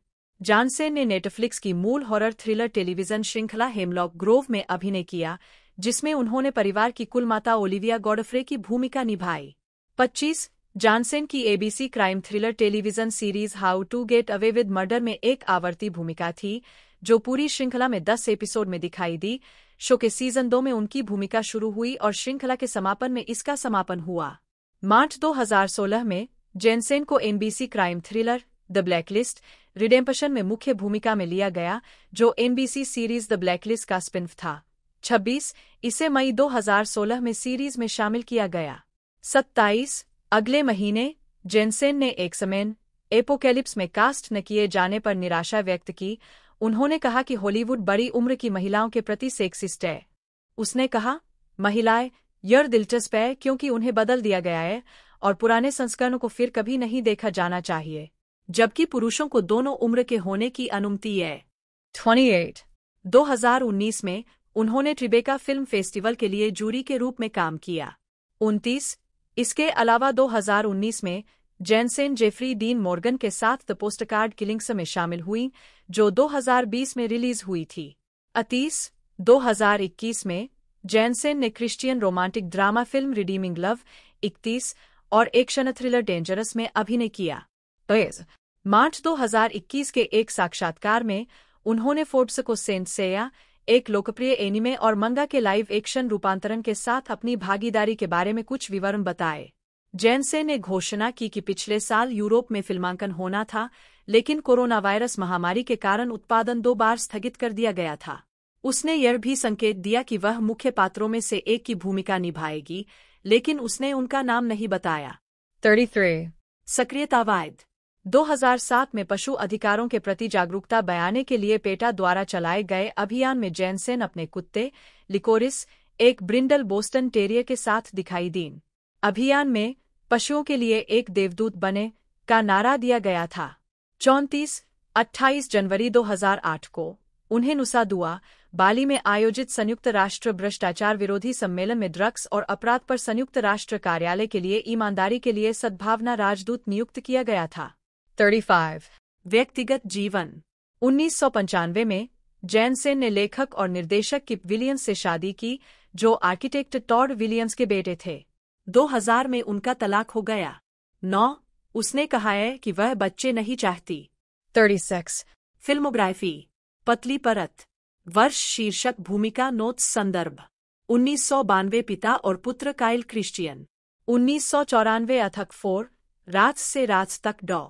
जॉनसेन ने नेटफ्लिक्स की मूल हॉरर थ्रिलर टेलीविजन श्रृंखला हेमलॉक ग्रोव में अभिनय किया जिसमें उन्होंने परिवार की कुलमाता ओलिविया गॉडफ्रे की भूमिका निभाई 25 जॉनसेन की ABC crime thriller television series how to get away with murder में एक आवर्ती भूमिका थी जो पूरी श्रृंखला में 10 एपिसोड में दिखाई दी शो के सीजन दो में उनकी भूमिका शुरू हुई और श्रृंखला के समापन में इसका समापन हुआ मार्च 2016 में जेनसेन को NBC crime thriller the blacklist redemption में मुख्य भूमिका में लिया गया जो एनबीसी सीरीज द ब्लैकलिस्ट का स्पिन्फ था 26 इसे मई 2016 में सीरीज में शामिल किया गया 27 अगले महीने जेनसेन ने एक समेन एपोकैलिप्स में कास्ट न किए जाने पर निराशा व्यक्त की उन्होंने कहा कि हॉलीवुड बड़ी उम्र की महिलाओं के प्रति सेक्सिस्ट है उसने कहा महिलाएं यह दिलचस्प है क्योंकि उन्हें बदल दिया गया है और पुराने संस्करणों को फिर कभी नहीं देखा जाना चाहिए जबकि पुरुषों को दोनों उम्र के होने की अनुमति है 28. 2019 में उन्होंने ट्रिबेका फिल्म फेस्टिवल के लिए जूरी के रूप में काम किया उनतीस इसके अलावा 2019 में जेनसेन जेफरी डीन मॉर्गन के साथ द पोस्टकार्ड किलिंग्स में शामिल हुई जो 2020 में रिलीज हुई थी अतीस 2021 में जैनसेन ने Christian romantic drama film redeeming love इकतीस और एक्शन थ्रिलर डेंजरस में अभिनय किया तेज मार्च 2021 के एक साक्षात्कार में उन्होंने फोर्ट्स को सेंट सेया एक लोकप्रिय एनिमे और मंगा के लाइव एक्शन रूपांतरण के साथ अपनी भागीदारी के बारे में कुछ विवरण बताए जैनसे ने घोषणा की कि पिछले साल यूरोप में फिल्मांकन होना था लेकिन कोरोना वायरस महामारी के कारण उत्पादन दो बार स्थगित कर दिया गया था उसने यह भी संकेत दिया कि वह मुख्य पात्रों में से एक की भूमिका निभाएगी लेकिन उसने उनका नाम नहीं बताया 33. सक्रियतावाद 2007 में पशु अधिकारों के प्रति जागरूकता बयाने के लिए पेटा द्वारा चलाए गए अभियान में जैनसेन अपने कुत्ते लिकोरिस एक ब्रिंडल बोस्टन टेरियर के साथ दिखाई दीन अभियान में पशुओं के लिए एक देवदूत बने का नारा दिया गया था चौंतीस अट्ठाईस जनवरी 2008 को उन्हें नुसा दुआ बाली में आयोजित संयुक्त राष्ट्र भ्रष्टाचार विरोधी सम्मेलन में ड्रग्स और अपराध पर संयुक्त राष्ट्र कार्यालय के लिए ईमानदारी के लिए सद्भावना राजदूत नियुक्त किया गया था 35. व्यक्तिगत जीवन उन्नीस में जैनसेन ने लेखक और निर्देशक किप विलियम्स से शादी की जो आर्किटेक्ट टॉड विलियम्स के बेटे थे 2000 में उनका तलाक हो गया नौ उसने कहा है कि वह बच्चे नहीं चाहती 36. फिल्मोग्राफी पतली परत वर्ष शीर्षक भूमिका नोट्स संदर्भ उन्नीस सौ बानवे पिता और पुत्र काइल क्रिश्चियन उन्नीस सौ चौरानवे अथक फोर रात से रात तक Dr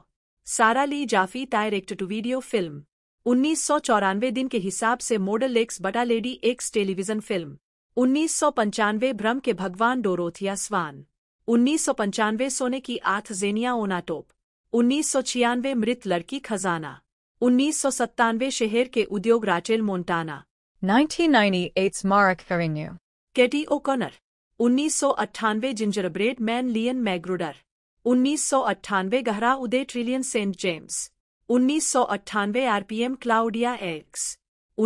Sarah Lee Jaffe direct to video film उन्नीस सौ चौरानवे दिन के हिसाब से मॉडल एक्स बटा लेडी एक्स टेलीविजन फिल्म उन्नीस सौ पंचानवे भ्रम के भगवान डोरोथिया स्वान उन्नीस सोने की आठ जेनिया ओनाटोप उन्नीस सौ छियानवे मृत लड़की खजाना उन्नीस सौ सत्तानवे शहर के उद्योग राचेल मोन्टाना 1998 मार्क करेंगे केटी ओकनर उन्नीस सौ अट्ठानवे जिंजर ब्रेड मैन लियन मैग्रुडर उन्नीस सौ अट्ठानवे गहरा उदय ट्रिलियन सेंट जेम्स उन्नीस सौ अट्ठानवे आरपीएम क्लाउडिया एक्स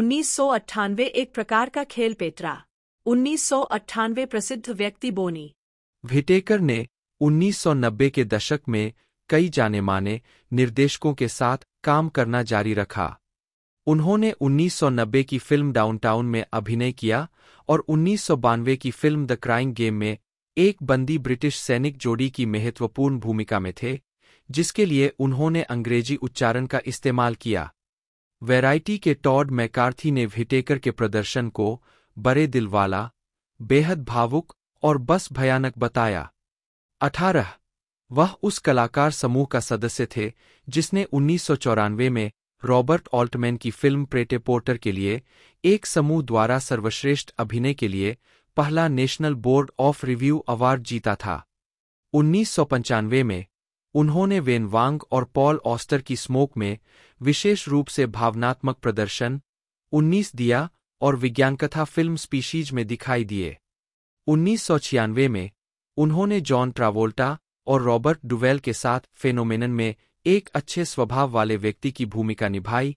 उन्नीस सौ अट्ठानवे एक प्रकार का खेल पेट्रा उन्नीस सौ अट्ठानवे प्रसिद्ध व्यक्ति बोनी विटेकर ने 1990 के दशक में कई जाने माने निर्देशकों के साथ काम करना जारी रखा उन्होंने 1990 की फिल्म डाउनटाउन में अभिनय किया और उन्नीस की फिल्म द क्राइम गेम में एक बंदी ब्रिटिश सैनिक जोड़ी की महत्वपूर्ण भूमिका में थे जिसके लिए उन्होंने अंग्रेजी उच्चारण का इस्तेमाल किया वैरायटी के टॉड मैकार्थी ने विटेकर के प्रदर्शन को बड़े दिलवाला बेहद भावुक और बस भयानक बताया अठारह वह उस कलाकार समूह का सदस्य थे जिसने उन्नीस में रॉबर्ट ऑल्टमैन की फिल्म प्रेटे पोर्टर के लिए एक समूह द्वारा सर्वश्रेष्ठ अभिनय के लिए पहला national board of review award जीता था उन्नीस में उन्होंने वेन वांग और पॉल ऑस्टर की स्मोक में विशेष रूप से भावनात्मक प्रदर्शन उन्नीस दिया और विज्ञानकथा फिल्म स्पीशीज में दिखाई दिए उन्नीस में उन्होंने जॉन ट्रावोल्टा और रॉबर्ट डुवेल के साथ फेनोमेनन में एक अच्छे स्वभाव वाले व्यक्ति की भूमिका निभाई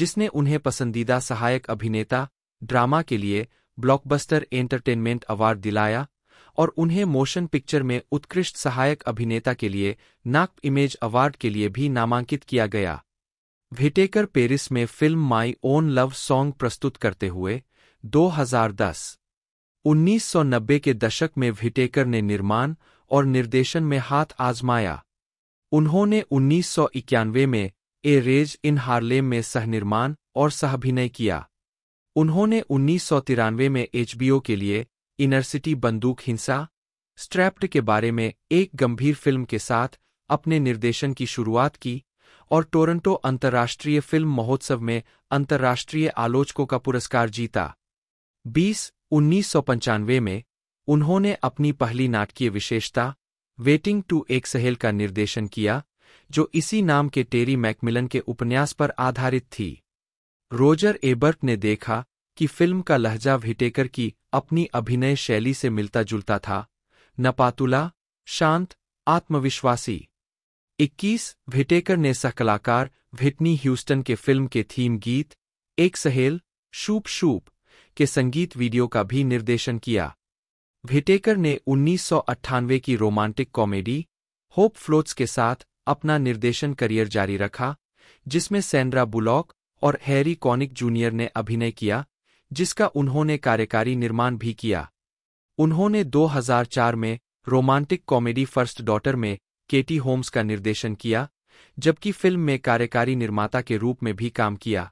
जिसने उन्हें पसंदीदा सहायक अभिनेता ड्रामा के लिए ब्लॉकबस्टर एंटरटेनमेंट अवार्ड दिलाया और उन्हें मोशन पिक्चर में उत्कृष्ट सहायक अभिनेता के लिए नाक इमेज अवार्ड के लिए भी नामांकित किया गया भिटेकर पेरिस में film my own love song प्रस्तुत करते हुए 2010 1990 के दशक में विटेकर ने निर्माण और निर्देशन में हाथ आजमाया उन्होंने उन्नीस में ए रेज इन हार्लेम में सहनिर्माण और सहभिनय किया उन्होंने उन्नीस में एचबीओ के लिए इनर्सिटी बंदूक हिंसा स्ट्रैप्ड के बारे में एक गंभीर फिल्म के साथ अपने निर्देशन की शुरुआत की और टोरंटो अंतर्राष्ट्रीय फिल्म महोत्सव में अंतर्राष्ट्रीय आलोचकों का पुरस्कार जीता बीस उन्नीस में उन्होंने अपनी पहली नाटकीय विशेषता वेटिंग टू एक सहेल का निर्देशन किया जो इसी नाम के टेरी मैकमिलन के उपन्यास पर आधारित थी रोजर एबर्ट ने देखा कि फिल्म का लहजा विटेकर की अपनी अभिनय शैली से मिलता जुलता था नपातुला शांत आत्मविश्वासी 21 विटेकर ने सहकलाकार भिटनी ह्यूस्टन के फिल्म के थीम गीत एक सहेल शूप शूप के संगीत वीडियो का भी निर्देशन किया भिटेकर ने उन्नीस की रोमांटिक कॉमेडी होप फ्लोट्स के साथ अपना निर्देशन करियर जारी रखा जिसमें सैंड्रा बुलॉक और हैरी कॉनिक जूनियर ने अभिनय किया जिसका उन्होंने कार्यकारी निर्माण भी किया उन्होंने 2004 में रोमांटिक कॉमेडी फर्स्ट डॉटर में केटी होम्स का निर्देशन किया जबकि फिल्म में कार्यकारी निर्माता के रूप में भी काम किया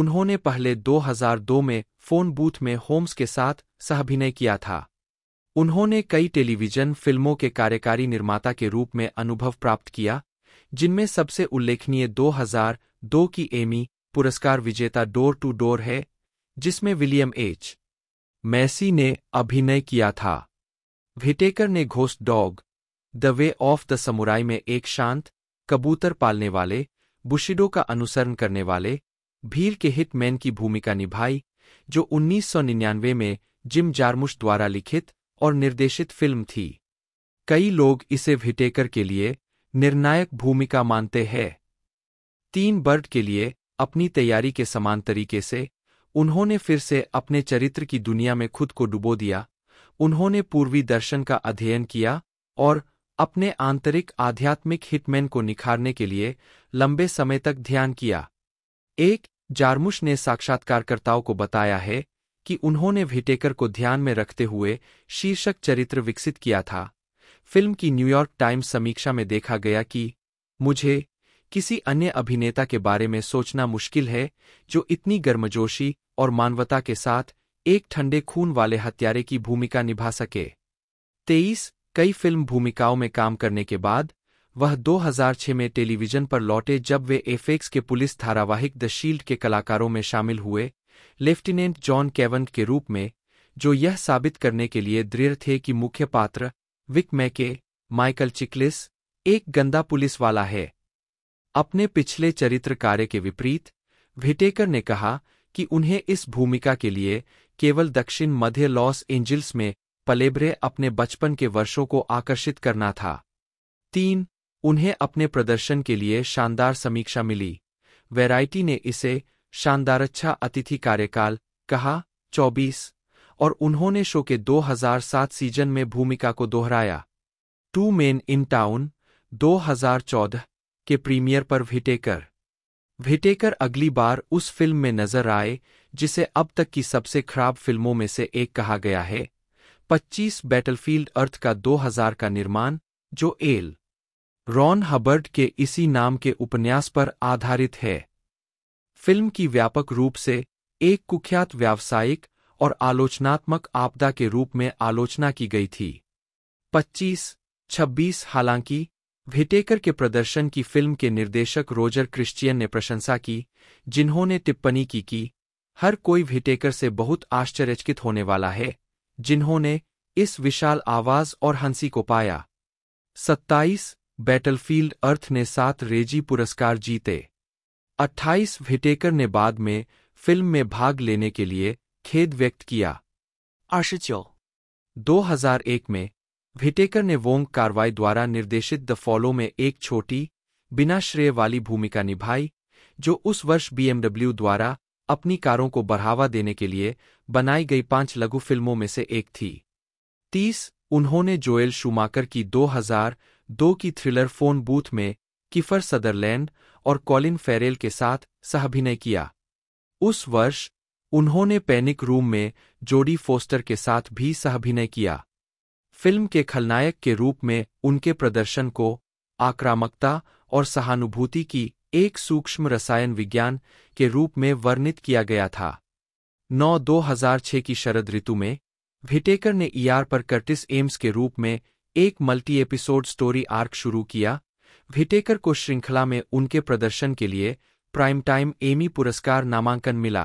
उन्होंने पहले 2002 में फोन बूथ में होम्स के साथ सहभिनय किया था उन्होंने कई टेलीविजन फिल्मों के कार्यकारी निर्माता के रूप में अनुभव प्राप्त किया जिनमें सबसे उल्लेखनीय 2002 की एमी पुरस्कार विजेता डोर टू डोर है जिसमें विलियम एच मैसी ने अभिनय किया था विटेकर ने ghost dog the way of the samurai में एक शांत कबूतर पालने वाले बुशिडो का अनुसरण करने वाले भीड़ के हिटमैन की भूमिका निभाई जो 1999 में जिम जार्मुश द्वारा लिखित और निर्देशित फिल्म थी कई लोग इसे विटेकर के लिए निर्णायक भूमिका मानते हैं तीन बर्ड के लिए अपनी तैयारी के समान तरीके से उन्होंने फिर से अपने चरित्र की दुनिया में खुद को डुबो दिया उन्होंने पूर्वी दर्शन का अध्ययन किया और अपने आंतरिक आध्यात्मिक हिटमैन को निखारने के लिए लंबे समय तक ध्यान किया एक जारमुश ने साक्षात्कारकर्ताओं को बताया है कि उन्होंने व्हिटेकर को ध्यान में रखते हुए शीर्षक चरित्र विकसित किया था फिल्म की न्यूयॉर्क टाइम्स समीक्षा में देखा गया कि मुझे किसी अन्य अभिनेता के बारे में सोचना मुश्किल है जो इतनी गर्मजोशी और मानवता के साथ एक ठंडे खून वाले हत्यारे की भूमिका निभा सके तेईस कई फिल्म भूमिकाओं में काम करने के बाद वह 2006 में टेलीविजन पर लौटे जब वे एफेक्स के पुलिस धारावाहिक द शील्ड के कलाकारों में शामिल हुए लेफ्टिनेंट जॉन केवन के रूप में जो यह साबित करने के लिए दृढ़ थे कि मुख्य पात्र विक मैके माइकल चिकलिस एक गंदा पुलिस वाला है अपने पिछले चरित्र कार्य के विपरीत विटेकर ने कहा कि उन्हें इस भूमिका के लिए केवल दक्षिण मध्य लॉस एंजल्स में पलेब्रे अपने बचपन के वर्षों को आकर्षित करना था तीन उन्हें अपने प्रदर्शन के लिए शानदार समीक्षा मिली वेराइटी ने इसे शानदारच्छा अतिथि कार्यकाल कहा 24 और उन्होंने शो के 2007 सीजन में भूमिका को दोहराया टू मेन इन टाउन 2014 के प्रीमियर पर विटेकर विटेकर अगली बार उस फिल्म में नजर आए जिसे अब तक की सबसे खराब फिल्मों में से एक कहा गया है 25 बैटलफील्ड अर्थ का 2000 का निर्माण जो एल रॉन हबर्ट के इसी नाम के उपन्यास पर आधारित है फिल्म की व्यापक रूप से एक कुख्यात व्यावसायिक और आलोचनात्मक आपदा के रूप में आलोचना की गई थी 25, 26 हालांकि भिटेकर के प्रदर्शन की फिल्म के निर्देशक रोजर क्रिश्चियन ने प्रशंसा की जिन्होंने टिप्पणी की कि हर कोई भिटेकर से बहुत आश्चर्यचकित होने वाला है जिन्होंने इस विशाल आवाज और हंसी को पाया 27, बैटलफील्ड अर्थ ने सात रेजी पुरस्कार जीते 28 विटेकर ने बाद में फिल्म में भाग लेने के लिए खेद व्यक्त किया आशिचो 2001 में विटेकर ने वोंग कार्रवाई द्वारा निर्देशित द फॉलो में एक छोटी बिना श्रेय वाली भूमिका निभाई जो उस वर्ष बीएमडब्ल्यू द्वारा अपनी कारों को बढ़ावा देने के लिए बनाई गई पांच लघु फिल्मों में से एक थी तीस उन्होंने जोएल शुमाकर की दो की थ्रिलर फोन बूथ में किफर सदरलैंड और कॉलिन फेरेल के साथ सहभिनय किया उस वर्ष उन्होंने पैनिक रूम में जोडी फोस्टर के साथ भी सहभिनय किया फिल्म के खलनायक के रूप में उनके प्रदर्शन को आक्रामकता और सहानुभूति की एक सूक्ष्म रसायन विज्ञान के रूप में वर्णित किया गया था 9 2006 की शरद ऋतु में भिटेकर ने ईआर e पर कर्टिस एम्स के रूप में एक मल्टी एपिसोड स्टोरी आर्क शुरू किया भिटेकर को श्रृंखला में उनके प्रदर्शन के लिए प्राइम टाइम एमी पुरस्कार नामांकन मिला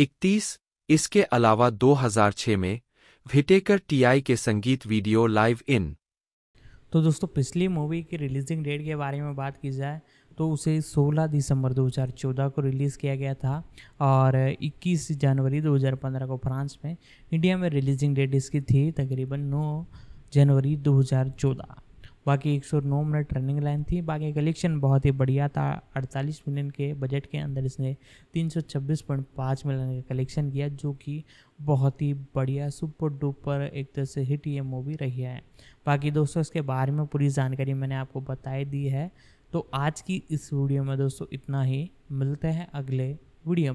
31 इसके अलावा 2006 में भिटेकर टीआई के संगीत वीडियो लाइव इन तो दोस्तों पिछली मूवी की रिलीजिंग डेट के बारे में बात की जाए तो उसे 16 दिसंबर 2014 को रिलीज़ किया गया था और 21 जनवरी 2015 को फ्रांस में इंडिया में रिलीजिंग डेट इसकी थी तकरीबन जनवरी 2014 बाकी 109 मिनट रनिंग लाइन थी बाकी कलेक्शन बहुत ही बढ़िया था 48 मिलियन के बजट के अंदर इसने 326.5 मिलियन का कलेक्शन किया जो कि बहुत ही बढ़िया सुपर डुपर एक तरह से हिट ये मूवी रही है बाकी दोस्तों इसके बारे में पूरी जानकारी मैंने आपको बताई दी है तो आज की इस वीडियो में दोस्तों इतना ही मिलते हैं अगले वीडियो में